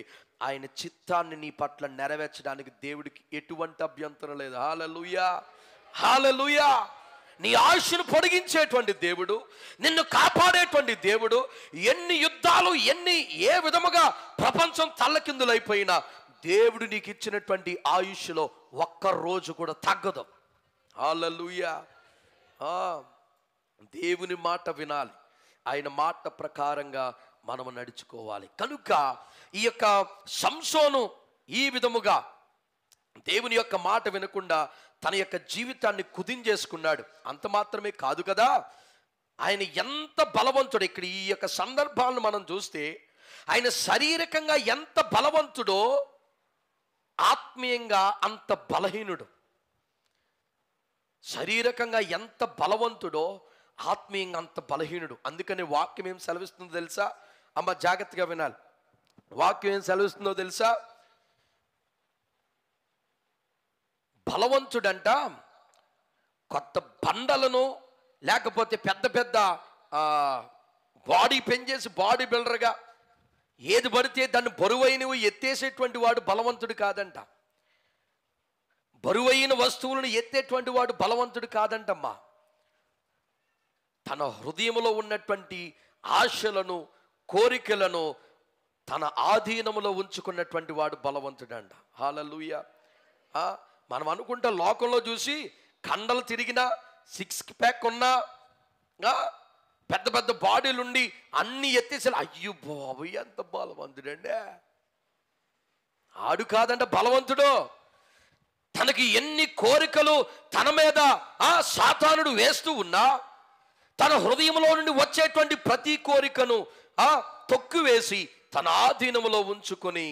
Speaker 1: ఆయన చిత్తాన్ని నీ పట్ల నెరవేర్చడానికి దేవుడికి ఎటువంటి అభ్యంతరం లేదు హాలలుయా హాలలుయా నీ ఆయుష్ను పొడిగించేటువంటి దేవుడు నిన్ను కాపాడేటువంటి దేవుడు ఎన్ని యుద్ధాలు ఎన్ని ఏ విధముగా ప్రపంచం తల్లకిందులైపోయినా దేవుడు నీకు ఇచ్చినటువంటి ఆయుష్లో ఒక్క రోజు కూడా తగ్గదు హాలూయా దేవుని మాట వినాలి ఆయన మాట ప్రకారంగా మనం నడుచుకోవాలి కనుక ఈ యొక్క సంసోను ఈ విధముగా దేవుని యొక్క మాట వినకుండా తన యొక్క జీవితాన్ని కుదించేసుకున్నాడు అంత మాత్రమే కాదు కదా ఆయన ఎంత బలవంతుడు ఇక్కడ ఈ యొక్క సందర్భాలను మనం చూస్తే ఆయన శారీరకంగా ఎంత బలవంతుడో ఆత్మీయంగా అంత బలహీనుడు శారీరకంగా ఎంత బలవంతుడో ఆత్మీయంగా అంత బలహీనుడు అందుకనే వాక్యం ఏం సెలవిస్తుందో తెలుసా అమ్మ జాగ్రత్తగా వినాలి వాక్యం ఏం సెలవిస్తుందో తెలుసా బలవంతుడంట కొత్త బండలను లేకపోతే పెద్ద పెద్ద బాడీ పెంచేసి బాడీ బిల్డర్గా ఏది పడితే దాన్ని బరువైనవి ఎత్తేసేటువంటి వాడు బలవంతుడు కాదంట బరువైన వస్తువులను ఎత్తేటువంటి వాడు బలవంతుడు కాదంటమ్మా తన హృదయంలో ఉన్నటువంటి ఆశలను కోరికలను తన ఆధీనములో ఉంచుకున్నటువంటి వాడు బలవంతుడంట హాలలుయ మనం అనుకుంటే లోకంలో చూసి కండలు తిరిగినా సిక్స్ ప్యాక్ ఉన్నా పెద్ద పెద్ద బాడీలు ఉండి అన్ని ఎత్తేసి అయ్యో బాబు ఎంత బలవంతుడండి ఆడు కాదంటే బలవంతుడు తనకి ఎన్ని కోరికలు తన మీద ఆ సాతానుడు వేస్తూ ఉన్నా తన హృదయంలో నుండి వచ్చేటువంటి ప్రతి కోరికను ఆ తొక్కు వేసి తన ఆధీనంలో ఉంచుకొని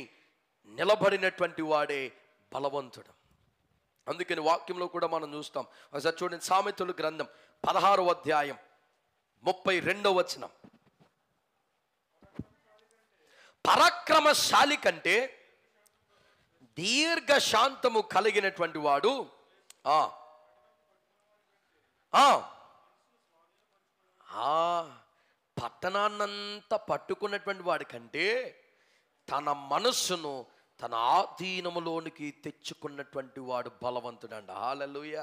Speaker 1: నిలబడినటువంటి వాడే బలవంతుడు అందుకని వాక్యంలో కూడా మనం చూస్తాం ఒకసారి చూడండి సామెతలు గ్రంథం పదహారో అధ్యాయం ముప్పై రెండవ వచనం పరాక్రమశాలి కంటే దీర్ఘ శాంతము కలిగినటువంటి వాడు పట్టణాన్నంతా పట్టుకున్నటువంటి వాడి కంటే తన మనస్సును తన ఆధీనములోనికి తెచ్చుకున్నటువంటి వాడు బలవంతుడండి హాలూయ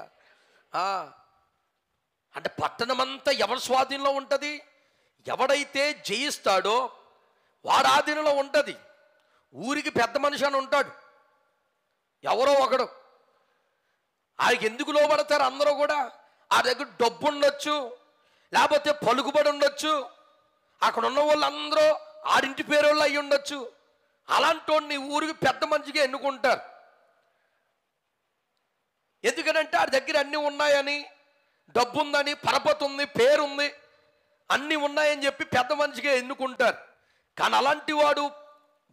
Speaker 1: అంటే పట్టణమంతా ఎవరి స్వాధీనంలో ఉంటుంది ఎవడైతే జయిస్తాడో వాడు ఆధీనంలో ఉంటుంది ఊరికి పెద్ద మనిషి అని ఉంటాడు ఎవరో ఒకడు ఆయనకి ఎందుకు లోబడతారు అందరూ కూడా ఆ దగ్గర డబ్బు ఉండొచ్చు లేకపోతే పలుకుబడి ఉండొచ్చు అక్కడ ఉన్న వాళ్ళు అందరూ ఆడింటి పేరు వాళ్ళు అయి ఉండొచ్చు అలాంటి ఊరికి పెద్ద మంచిగా ఎన్నుకుంటారు ఎందుకనంటే ఆ దగ్గర అన్నీ ఉన్నాయని డబ్బు ఉందని పరపతి ఉంది పేరుంది అన్నీ ఉన్నాయని చెప్పి పెద్ద మంచిగా ఎన్నుకుంటారు కానీ అలాంటి వాడు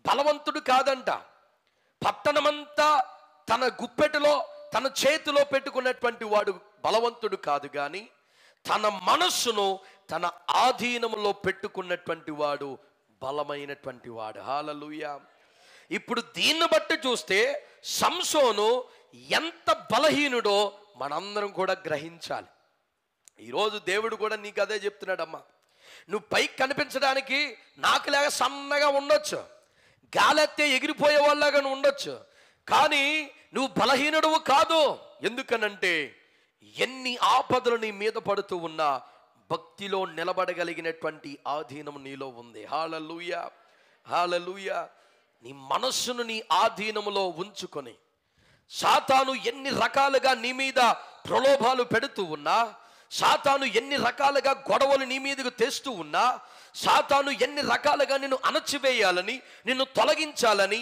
Speaker 1: బలవంతుడు కాదంట పట్టణమంతా తన గుప్పెటలో తన చేతిలో పెట్టుకున్నటువంటి వాడు బలవంతుడు కాదు కానీ తన మనస్సును తన ఆధీనంలో పెట్టుకున్నటువంటి వాడు బలమైనటువంటి వాడు హాలలుయ ఇప్పుడు దీన్ని బట్టి చూస్తే సంసోను ఎంత బలహీనుడో మనందరం కూడా గ్రహించాలి ఈరోజు దేవుడు కూడా నీకు అదే చెప్తున్నాడమ్మా నువ్వు పైకి కనిపించడానికి నాకు లేక సన్నగా ఉండొచ్చు గాలెత్తే ఎగిరిపోయే వాళ్ళగా నువ్వు ఉండొచ్చు కానీ నువ్వు బలహీనుడు కాదు ఎందుకనంటే ఎన్ని ఆపదలు నీ మీద పడుతూ ఉన్నా భక్తిలో నిలబడగలిగినటువంటి ఆధీనం నీలో ఉంది హాలలుయ హాలలుయ నీ మనస్సును నీ ఆధీనములో ఉంచుకొని సాతాను ఎన్ని రకాలుగా నీ మీద ప్రలోభాలు పెడుతూ ఉన్నా సాతాను ఎన్ని రకాలుగా గొడవలు నీ మీదకు తెస్తూ ఉన్నా సాతాను ఎన్ని రకాలుగా నిన్ను అణచివేయాలని నిన్ను తొలగించాలని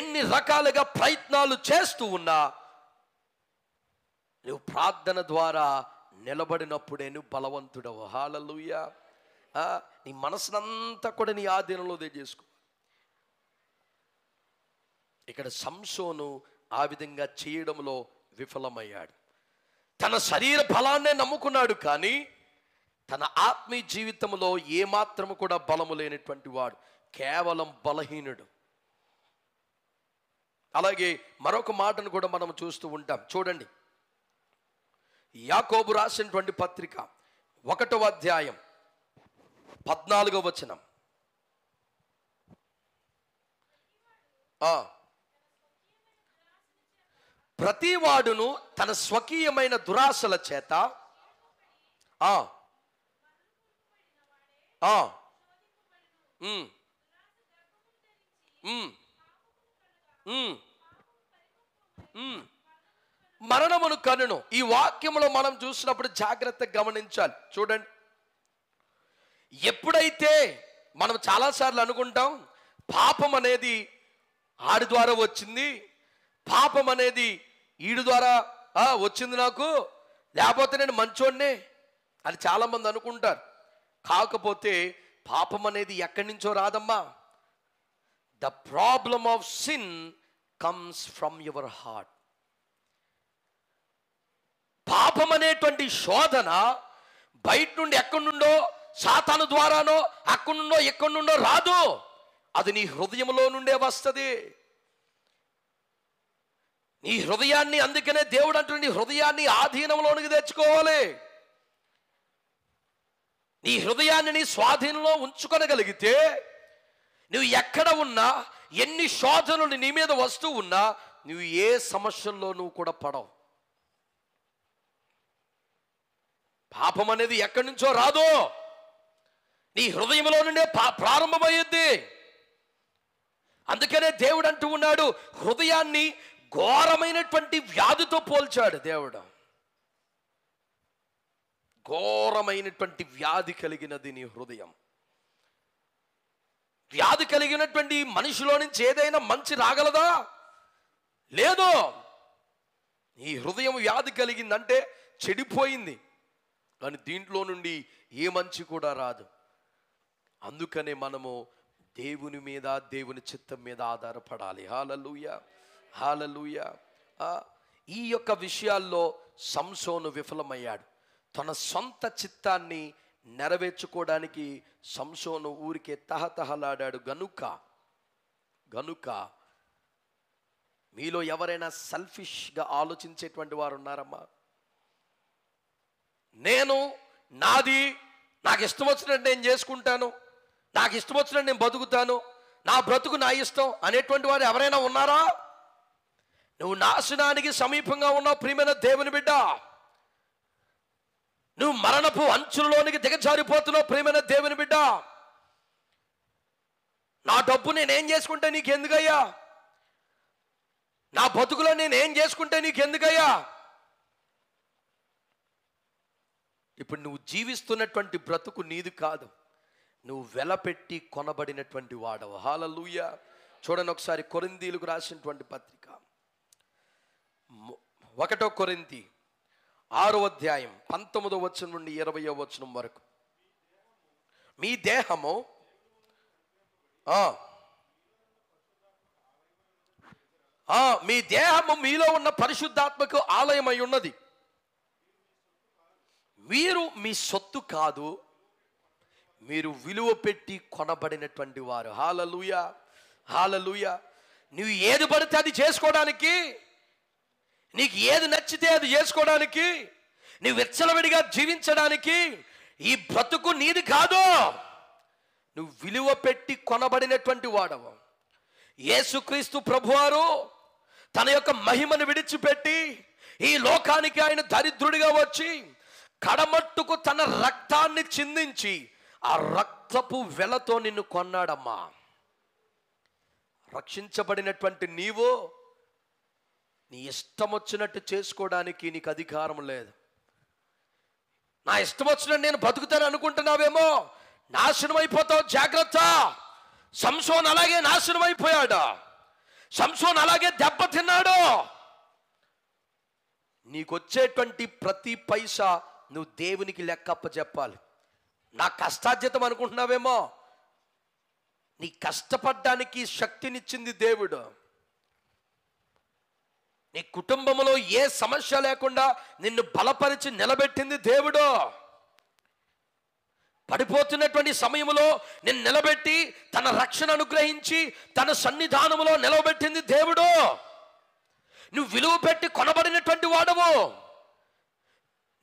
Speaker 1: ఎన్ని రకాలుగా ప్రయత్నాలు చేస్తూ ఉన్నా నువ్వు ప్రార్థన ద్వారా నిలబడినప్పుడే నువ్వు బలవంతుడవు హాలలుయ్యా నీ మనసునంతా కూడా నీ ఆధీనంలో చేసుకో ఇక్కడ సంసోను ఆ విధంగా చేయడంలో విఫలమయ్యాడు తన శరీర ఫలాన్నే నమ్ముకున్నాడు కానీ తన ఆత్మీయ జీవితంలో ఏమాత్రం కూడా బలము లేనటువంటి వాడు కేవలం బలహీనుడు అలాగే మరొక మాటను కూడా మనం చూస్తూ ఉంటాం చూడండి యాకోబు రాసినటువంటి పత్రిక ఒకటవ అధ్యాయం పద్నాలుగవ వచనం ప్రతివాడును తన స్వకీయమైన దురాశల చేత Mm. మరణమును కనును ఈ వాక్యంలో మనం చూసినప్పుడు జాగ్రత్త గమనించాలి చూడండి ఎప్పుడైతే మనం చాలాసార్లు అనుకుంటాం పాపం అనేది ఆడి ద్వారా వచ్చింది పాపం అనేది ఈడు ద్వారా వచ్చింది నాకు లేకపోతే నేను మంచోడినే అని చాలామంది అనుకుంటారు కాకపోతే పాపం అనేది ఎక్కడి నుంచో రాదమ్మా the problem of sin comes from your heart పాపం అనేటువంటి శోధన బయట నుండి ఎక్కడి నుండో సాతాను ద్వారానో అక్కడి నుండో ఎక్కడి నుండో రాదు అది నీ హృదయంలో నుండే వస్తుంది నీ హృదయాన్ని అందుకనే దేవుడు అంటున్న హృదయాన్ని ఆధీనంలోనికి తెచ్చుకోవాలి నీ హృదయాన్ని నీ స్వాధీనంలో ఉంచుకొనగలిగితే నువ్వు ఎక్కడ ఉన్నా ఎన్ని శోధనలు నీ మీద వస్తూ ఉన్నా నువ్వు ఏ సమస్యల్లోనూ కూడా పడవు పాపం అనేది ఎక్కడి నుంచో రాదో నీ హృదయంలో నుండే పా ప్రారంభమయ్యింది అందుకనే దేవుడు అంటూ ఉన్నాడు హృదయాన్ని ఘోరమైనటువంటి వ్యాధితో పోల్చాడు దేవుడు ఘోరమైనటువంటి వ్యాధి కలిగినది నీ హృదయం వ్యాధి కలిగినటువంటి మనిషిలో నుంచి ఏదైనా మంచి రాగలదా లేదు నీ హృదయం వ్యాధి కలిగిందంటే చెడిపోయింది కానీ దీంట్లో నుండి ఏ మంచి కూడా రాదు అందుకనే మనము దేవుని మీద దేవుని చిత్తం మీద ఆధారపడాలి హాలలుయ హాలలుయ ఈ యొక్క విషయాల్లో సంసోను విఫలమయ్యాడు తన సొంత చిత్తాన్ని నెరవేర్చుకోవడానికి సంసోను ఊరికే తహతహలాడాడు గనుక గనుక మీలో ఎవరైనా సెల్ఫిష్గా ఆలోచించేటువంటి వారు ఉన్నారమ్మా నేను నాది నాకు ఇష్టం వచ్చినట్టు నేను చేసుకుంటాను నాకు ఇష్టం వచ్చినట్టు నేను బతుకుతాను నా బ్రతుకు నా ఇష్టం అనేటువంటి వారు ఎవరైనా ఉన్నారా నువ్వు నాశనానికి సమీపంగా ఉన్నావు ప్రియమైన దేవుని బిడ్డ నువ్వు మరణపు అంచులలోనికి దిగజారిపోతున్నావు ప్రియమైన దేవుని బిడ్డ నా డబ్బు నేనేం చేసుకుంటే నీకు ఎందుకయ్యా నా బతుకులో నేనేం చేసుకుంటే ఎందుకయ్యా ఇప్పుడు నువ్వు జీవిస్తున్నటువంటి బ్రతుకు నీది కాదు నువ్వు వెలపెట్టి కొనబడినటువంటి వాడవు హాలలుయ చూడని ఒకసారి కొరిందీలకు రాసినటువంటి పత్రిక ఒకటో కొరింది ఆరో అధ్యాయం పంతొమ్మిదో వచనం నుండి ఇరవయో వచనం వరకు మీ దేహము మీ దేహము మీలో ఉన్న పరిశుద్ధాత్మకు ఆలయమై ఉన్నది వీరు మీ సొత్తు కాదు మీరు విలువ పెట్టి కొనబడినటువంటి వారు హాలలుయ హాలలుయ నువ్వు ఏది పడితే అది చేసుకోవడానికి నీకు ఏది నచ్చితే అది చేసుకోవడానికి నీ విచ్చలవిడిగా జీవించడానికి ఈ బ్రతుకు నీది కాదు నువ్వు విలువ పెట్టి కొనబడినటువంటి వాడవు యేసుక్రీస్తు ప్రభువారు తన యొక్క మహిమను విడిచిపెట్టి ఈ లోకానికి ఆయన దరిద్రుడిగా వచ్చి కడమట్టుకు తన రక్తాన్ని చిందించి ఆ రక్తపు వెలతో నిన్ను కొన్నాడమ్మా రక్షించబడినటువంటి నీవు నీ ఇష్టం వచ్చినట్టు చేసుకోవడానికి నీకు అధికారం లేదు నా ఇష్టం వచ్చినట్టు నేను బతుకుతాను అనుకుంటున్నావేమో నాశనం అయిపోతావు జాగ్రత్త సంసోన్ అలాగే నాశనం అయిపోయాడు సంసోన్ అలాగే దెబ్బతిన్నాడు నీకొచ్చేటువంటి ప్రతి పైసా నువ్వు దేవునికి లెక్కప్ప చెప్పాలి నా కష్టార్జితం అనుకుంటున్నావేమో నీ కష్టపడ్డానికి శక్తినిచ్చింది దేవుడు నీ కుటుంబంలో ఏ సమస్య లేకుండా నిన్ను బలపరిచి నిలబెట్టింది దేవుడు పడిపోతున్నటువంటి సమయంలో నిన్ను నిలబెట్టి తన రక్షణ అనుగ్రహించి తన సన్నిధానంలో నిలబెట్టింది దేవుడు నువ్వు విలువ పెట్టి కొనబడినటువంటి వాడవు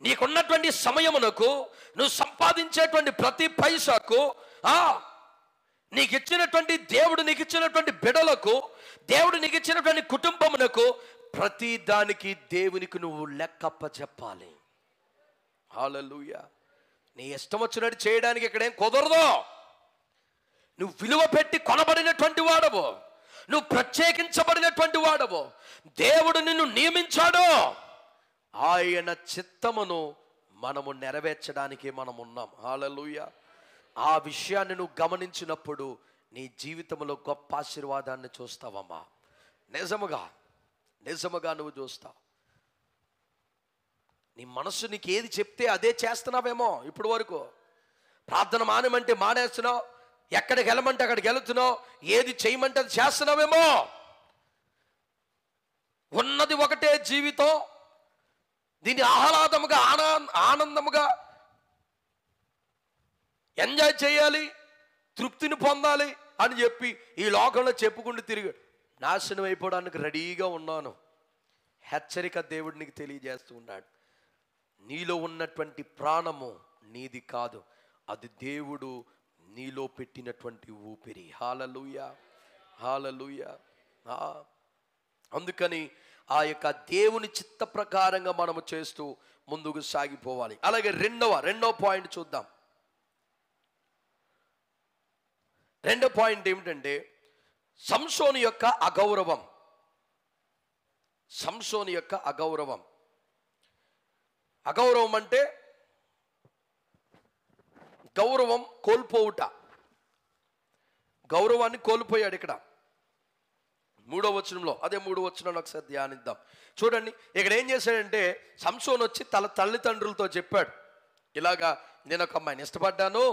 Speaker 1: నీకున్నటువంటి సమయమునకు నువ్వు సంపాదించేటువంటి ప్రతి పైసాకు నీకు ఇచ్చినటువంటి దేవుడు నీకు ఇచ్చినటువంటి బిడలకు దేవుడు నీకు ఇచ్చినటువంటి కుటుంబమునకు ప్రతి దానికి దేవునికి నువ్వు లెక్కప్ప చెప్పాలి హాలూయ నీ ఇష్టం వచ్చినట్టు చేయడానికి ఇక్కడేం కుదరదు నువ్వు విలువ పెట్టి కొనబడినటువంటి వాడవు నువ్వు ప్రత్యేకించబడినటువంటి వాడవు దేవుడు నిన్ను నియమించాడు ఆయన చిత్తమును మనము నెరవేర్చడానికి మనం ఉన్నాం హాలలుయ ఆ విషయాన్ని నువ్వు గమనించినప్పుడు నీ జీవితంలో గొప్ప ఆశీర్వాదాన్ని చూస్తావమ్మా నిజముగా నిజముగా నువ్వు చూస్తావు నీ మనసు నీకు ఏది చెప్తే అదే చేస్తున్నావేమో ఇప్పుడు వరకు ప్రార్థన మానమంటే మానేస్తున్నావు ఎక్కడికి వెళ్ళమంటే అక్కడికి వెళుతున్నావు ఏది చేయమంటే అది చేస్తున్నావేమో ఉన్నది ఒకటే జీవితం దీన్ని ఆహ్లాదముగా ఆనా ఆనందముగా ఎంజాయ్ చేయాలి తృప్తిని పొందాలి అని చెప్పి ఈ లోకంలో చెప్పుకుంటూ తిరిగి నాశనం అయిపోవడానికి రెడీగా ఉన్నాను హెచ్చరిక దేవుడికి తెలియజేస్తూ ఉన్నాడు నీలో ఉన్నటువంటి ప్రాణము నీది కాదు అది దేవుడు నీలో పెట్టినటువంటి ఊపిరి హాలలుయ హాలలుయ అందుకని ఆ యొక్క దేవుని చిత్త ప్రకారంగా మనము చేస్తూ ముందుకు సాగిపోవాలి అలాగే రెండవ రెండవ పాయింట్ చూద్దాం రెండో పాయింట్ ఏమిటంటే సంసోని యొక్క అగౌరవం సంసోని యొక్క అగౌరవం అగౌరవం అంటే గౌరవం కోల్పోవుట గౌరవాన్ని కోల్పోయాడు ఇక్కడ మూడో వచనంలో అదే మూడో వచనంలో ఒకసారి ధ్యానిద్దాం చూడండి ఇక్కడ ఏం చేశాడంటే సంసోన్ వచ్చి తల తల్లిదండ్రులతో చెప్పాడు ఇలాగా నేను ఒక అమ్మాయిని ఇష్టపడ్డాను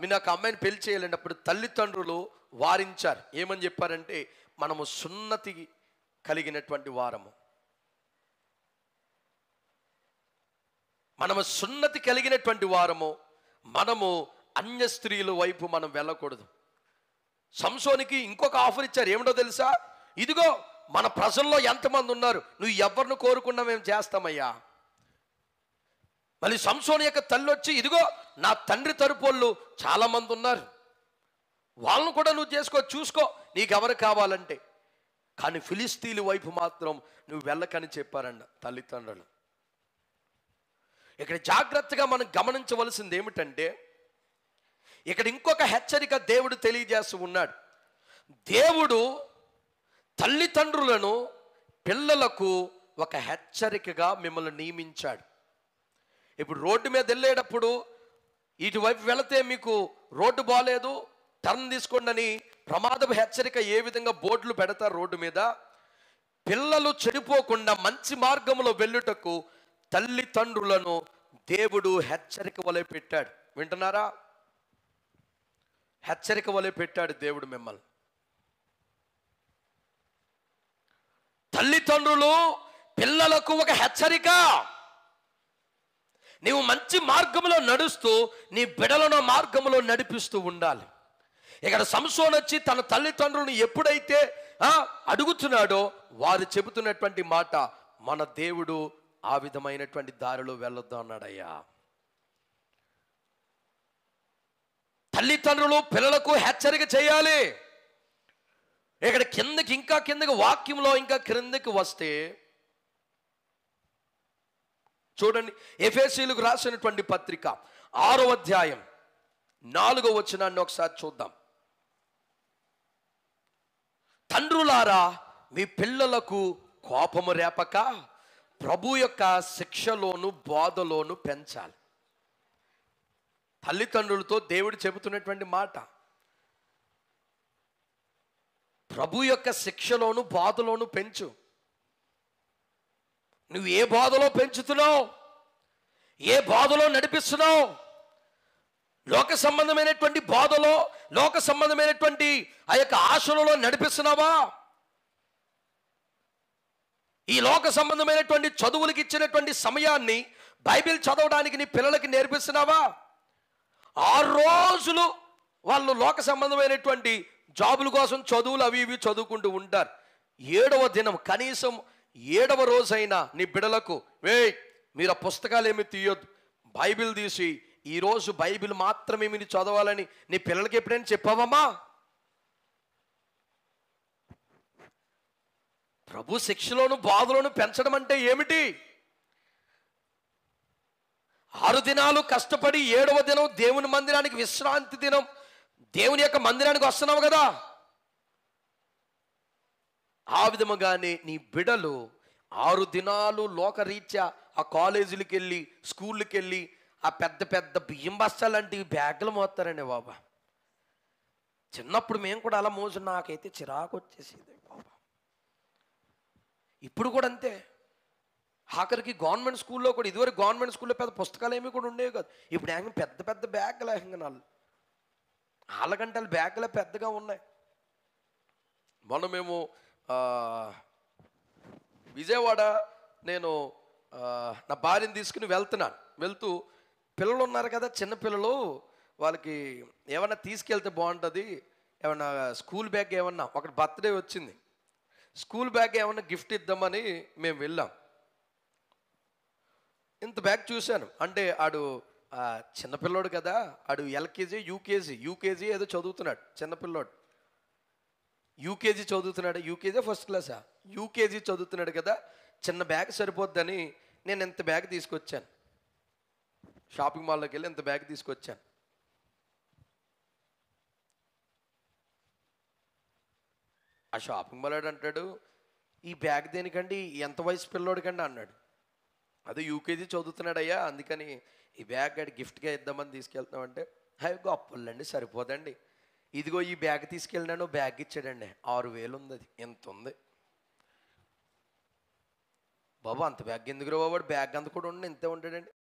Speaker 1: మీరు ఒక అమ్మాయిని పెళ్లి అప్పుడు తల్లిదండ్రులు వారించారు ఏమని చెప్పారంటే మనము సున్నతి కలిగినటువంటి వారము మనము సున్నతి కలిగినటువంటి వారము మనము అన్య స్త్రీల వైపు మనం వెళ్ళకూడదు సంసోనికి ఇంకొక ఆఫర్ ఇచ్చారు ఏమిటో తెలుసా ఇదిగో మన ప్రజల్లో ఎంతమంది ఉన్నారు నువ్వు ఎవరిని కోరుకున్నా మేము చేస్తామయ్యా మళ్ళీ సంసోని యొక్క తల్లి వచ్చి ఇదిగో నా తండ్రి తరపోళ్ళు చాలామంది ఉన్నారు వాళ్ళను కూడా నువ్వు చేసుకో చూసుకో నీకెవరు కావాలంటే కానీ ఫిలిస్తీన్ వైపు మాత్రం నువ్వు వెళ్ళకని చెప్పారన్న తల్లిదండ్రులు ఇక్కడ జాగ్రత్తగా మనం గమనించవలసింది ఏమిటంటే ఇక్కడ ఇంకొక హెచ్చరిక దేవుడు తెలియజేస్తూ ఉన్నాడు దేవుడు తల్లిదండ్రులను పిల్లలకు ఒక హెచ్చరికగా మిమ్మల్ని నియమించాడు ఇప్పుడు రోడ్డు మీద వెళ్ళేటప్పుడు ఇటువైపు వెళితే మీకు రోడ్డు బాగాలేదు టర్న్ తీసుకోండి ప్రమాదపు హెచ్చరిక ఏ విధంగా బోర్డులు పెడతారు రోడ్డు మీద పిల్లలు చెడిపోకుండా మంచి మార్గంలో వెళ్ళుటకు తల్లిదండ్రులను దేవుడు హెచ్చరిక వలె పెట్టాడు వింటున్నారా హెచ్చరిక వలె పెట్టాడు దేవుడు మిమ్మల్ని తల్లిదండ్రులు పిల్లలకు ఒక హెచ్చరిక నీవు మంచి మార్గంలో నడుస్తూ నీ బిడలను మార్గంలో నడిపిస్తూ ఉండాలి ఇక్కడ సంసోన్ వచ్చి తన తల్లిదండ్రులను ఎప్పుడైతే అడుగుతున్నాడో వారు చెబుతున్నటువంటి మాట మన దేవుడు ఆ విధమైనటువంటి దారిలో వెళ్ళొద్దు అన్నాడయ్యా తల్లిదండ్రులు పిల్లలకు హెచ్చరిక చేయాలి ఇక్కడ కిందకి ఇంకా కిందకి వాక్యంలో ఇంకా క్రిందకి వస్తే చూడండి ఎఫ్ఎస్సీలకు రాసినటువంటి పత్రిక ఆరో అధ్యాయం నాలుగో వచనాన్ని ఒకసారి చూద్దాం తండ్రులారా మీ పిల్లలకు కోపము రేపక ప్రభు యొక్క శిక్షలోను బోధలోను పెంచాలి తల్లిదండ్రులతో దేవుడు చెబుతున్నటువంటి మాట ప్రభు యొక్క శిక్షలోను బాధలోను పెంచు నువ్వు ఏ బాధలో పెంచుతున్నావు ఏ బాధలో నడిపిస్తున్నావు లోక సంబంధమైనటువంటి బాధలో లోక సంబంధమైనటువంటి ఆ యొక్క ఆశలలో నడిపిస్తున్నావా ఈ లోక సంబంధమైనటువంటి చదువులకు ఇచ్చినటువంటి సమయాన్ని బైబిల్ చదవడానికి నీ పిల్లలకి నేర్పిస్తున్నావా ఆరు రోజులు వాళ్ళు లోక సంబంధమైనటువంటి జాబుల కోసం చదువులు అవి ఇవి చదువుకుంటూ ఉంటారు ఏడవ దినం కనీసం ఏడవ రోజైనా నీ బిడలకు వే మీరు ఆ పుస్తకాలు ఏమి తీయొద్దు బైబిల్ తీసి ఈరోజు బైబిల్ మాత్రమే మీరు చదవాలని నీ పిల్లలకి ఎప్పుడైనా చెప్పావమ్మా ప్రభు శిక్షలోను బాధలోను పెంచడం అంటే ఏమిటి ఆరు దినాలు కష్టపడి ఏడవ దినం దేవుని మందిరానికి విశ్రాంతి దినం దేవుని యొక్క మందిరానికి వస్తున్నావు కదా ఆ విధముగానే నీ బిడలు ఆరు దినాలు లోకరీత్యా ఆ కాలేజీలకు వెళ్ళి స్కూళ్ళకి వెళ్ళి ఆ పెద్ద పెద్ద బియ్యం లాంటివి బ్యాగులు మోస్తారండి బాబా చిన్నప్పుడు మేము కూడా అలా మోసు నాకైతే చిరాకు వచ్చేసేది బాబా ఇప్పుడు కూడా అంతే ఆఖరికి గవర్నమెంట్ స్కూల్లో కూడా ఇదివరకు గవర్నమెంట్ స్కూల్లో పెద్ద పుస్తకాలు ఏమీ కూడా ఉండేవి కాదు ఇప్పుడు ఏమి పెద్ద పెద్ద బ్యాగ్లు వాళ్ళు గంటలు బ్యాగ్లే పెద్దగా ఉన్నాయి మొన్న మేము విజయవాడ నేను నా భార్యను తీసుకుని వెళ్తున్నాను వెళ్తూ పిల్లలు ఉన్నారు కదా చిన్నపిల్లలు వాళ్ళకి ఏమన్నా తీసుకెళ్తే బాగుంటుంది ఏమన్నా స్కూల్ బ్యాగ్ ఏమన్నా ఒకటి బర్త్డే వచ్చింది స్కూల్ బ్యాగ్ ఏమన్నా గిఫ్ట్ ఇద్దామని మేము వెళ్ళాం ఇంత బ్యాక్ చూశాను అంటే ఆడు చిన్నపిల్లోడు కదా ఆడు ఎల్కేజీ యూకేజీ యూకేజీ ఏదో చదువుతున్నాడు చిన్నపిల్లోడు యూకేజీ చదువుతున్నాడు యూకేజీ ఫస్ట్ క్లాసా యూకేజీ చదువుతున్నాడు కదా చిన్న బ్యాగ్ సరిపోద్దని నేను ఎంత బ్యాగ్ తీసుకొచ్చాను షాపింగ్ మాల్లోకి వెళ్ళి ఎంత బ్యాగ్ తీసుకొచ్చాను ఆ షాపింగ్ మాల్ అంటాడు ఈ బ్యాగ్ దేనికండి ఎంత వయసు పిల్లోడికండి అన్నాడు అదే యూకేజీ చదువుతున్నాడయ్యా అందుకని ఈ బ్యాగ్ గడి గిఫ్ట్గా ఇద్దామని తీసుకెళ్తున్నామంటే హై గొప్పలండి సరిపోదండి ఇదిగో ఈ బ్యాగ్ తీసుకెళ్ళినాను బ్యాగ్ ఇచ్చాడండి ఆరు వేలు ఉంది అది ఎంత ఉంది బాబు అంత బ్యాగ్ ఎందుకు బాబు బ్యాగ్ అంత కూడా ఉండి ఇంతే ఉండాడండి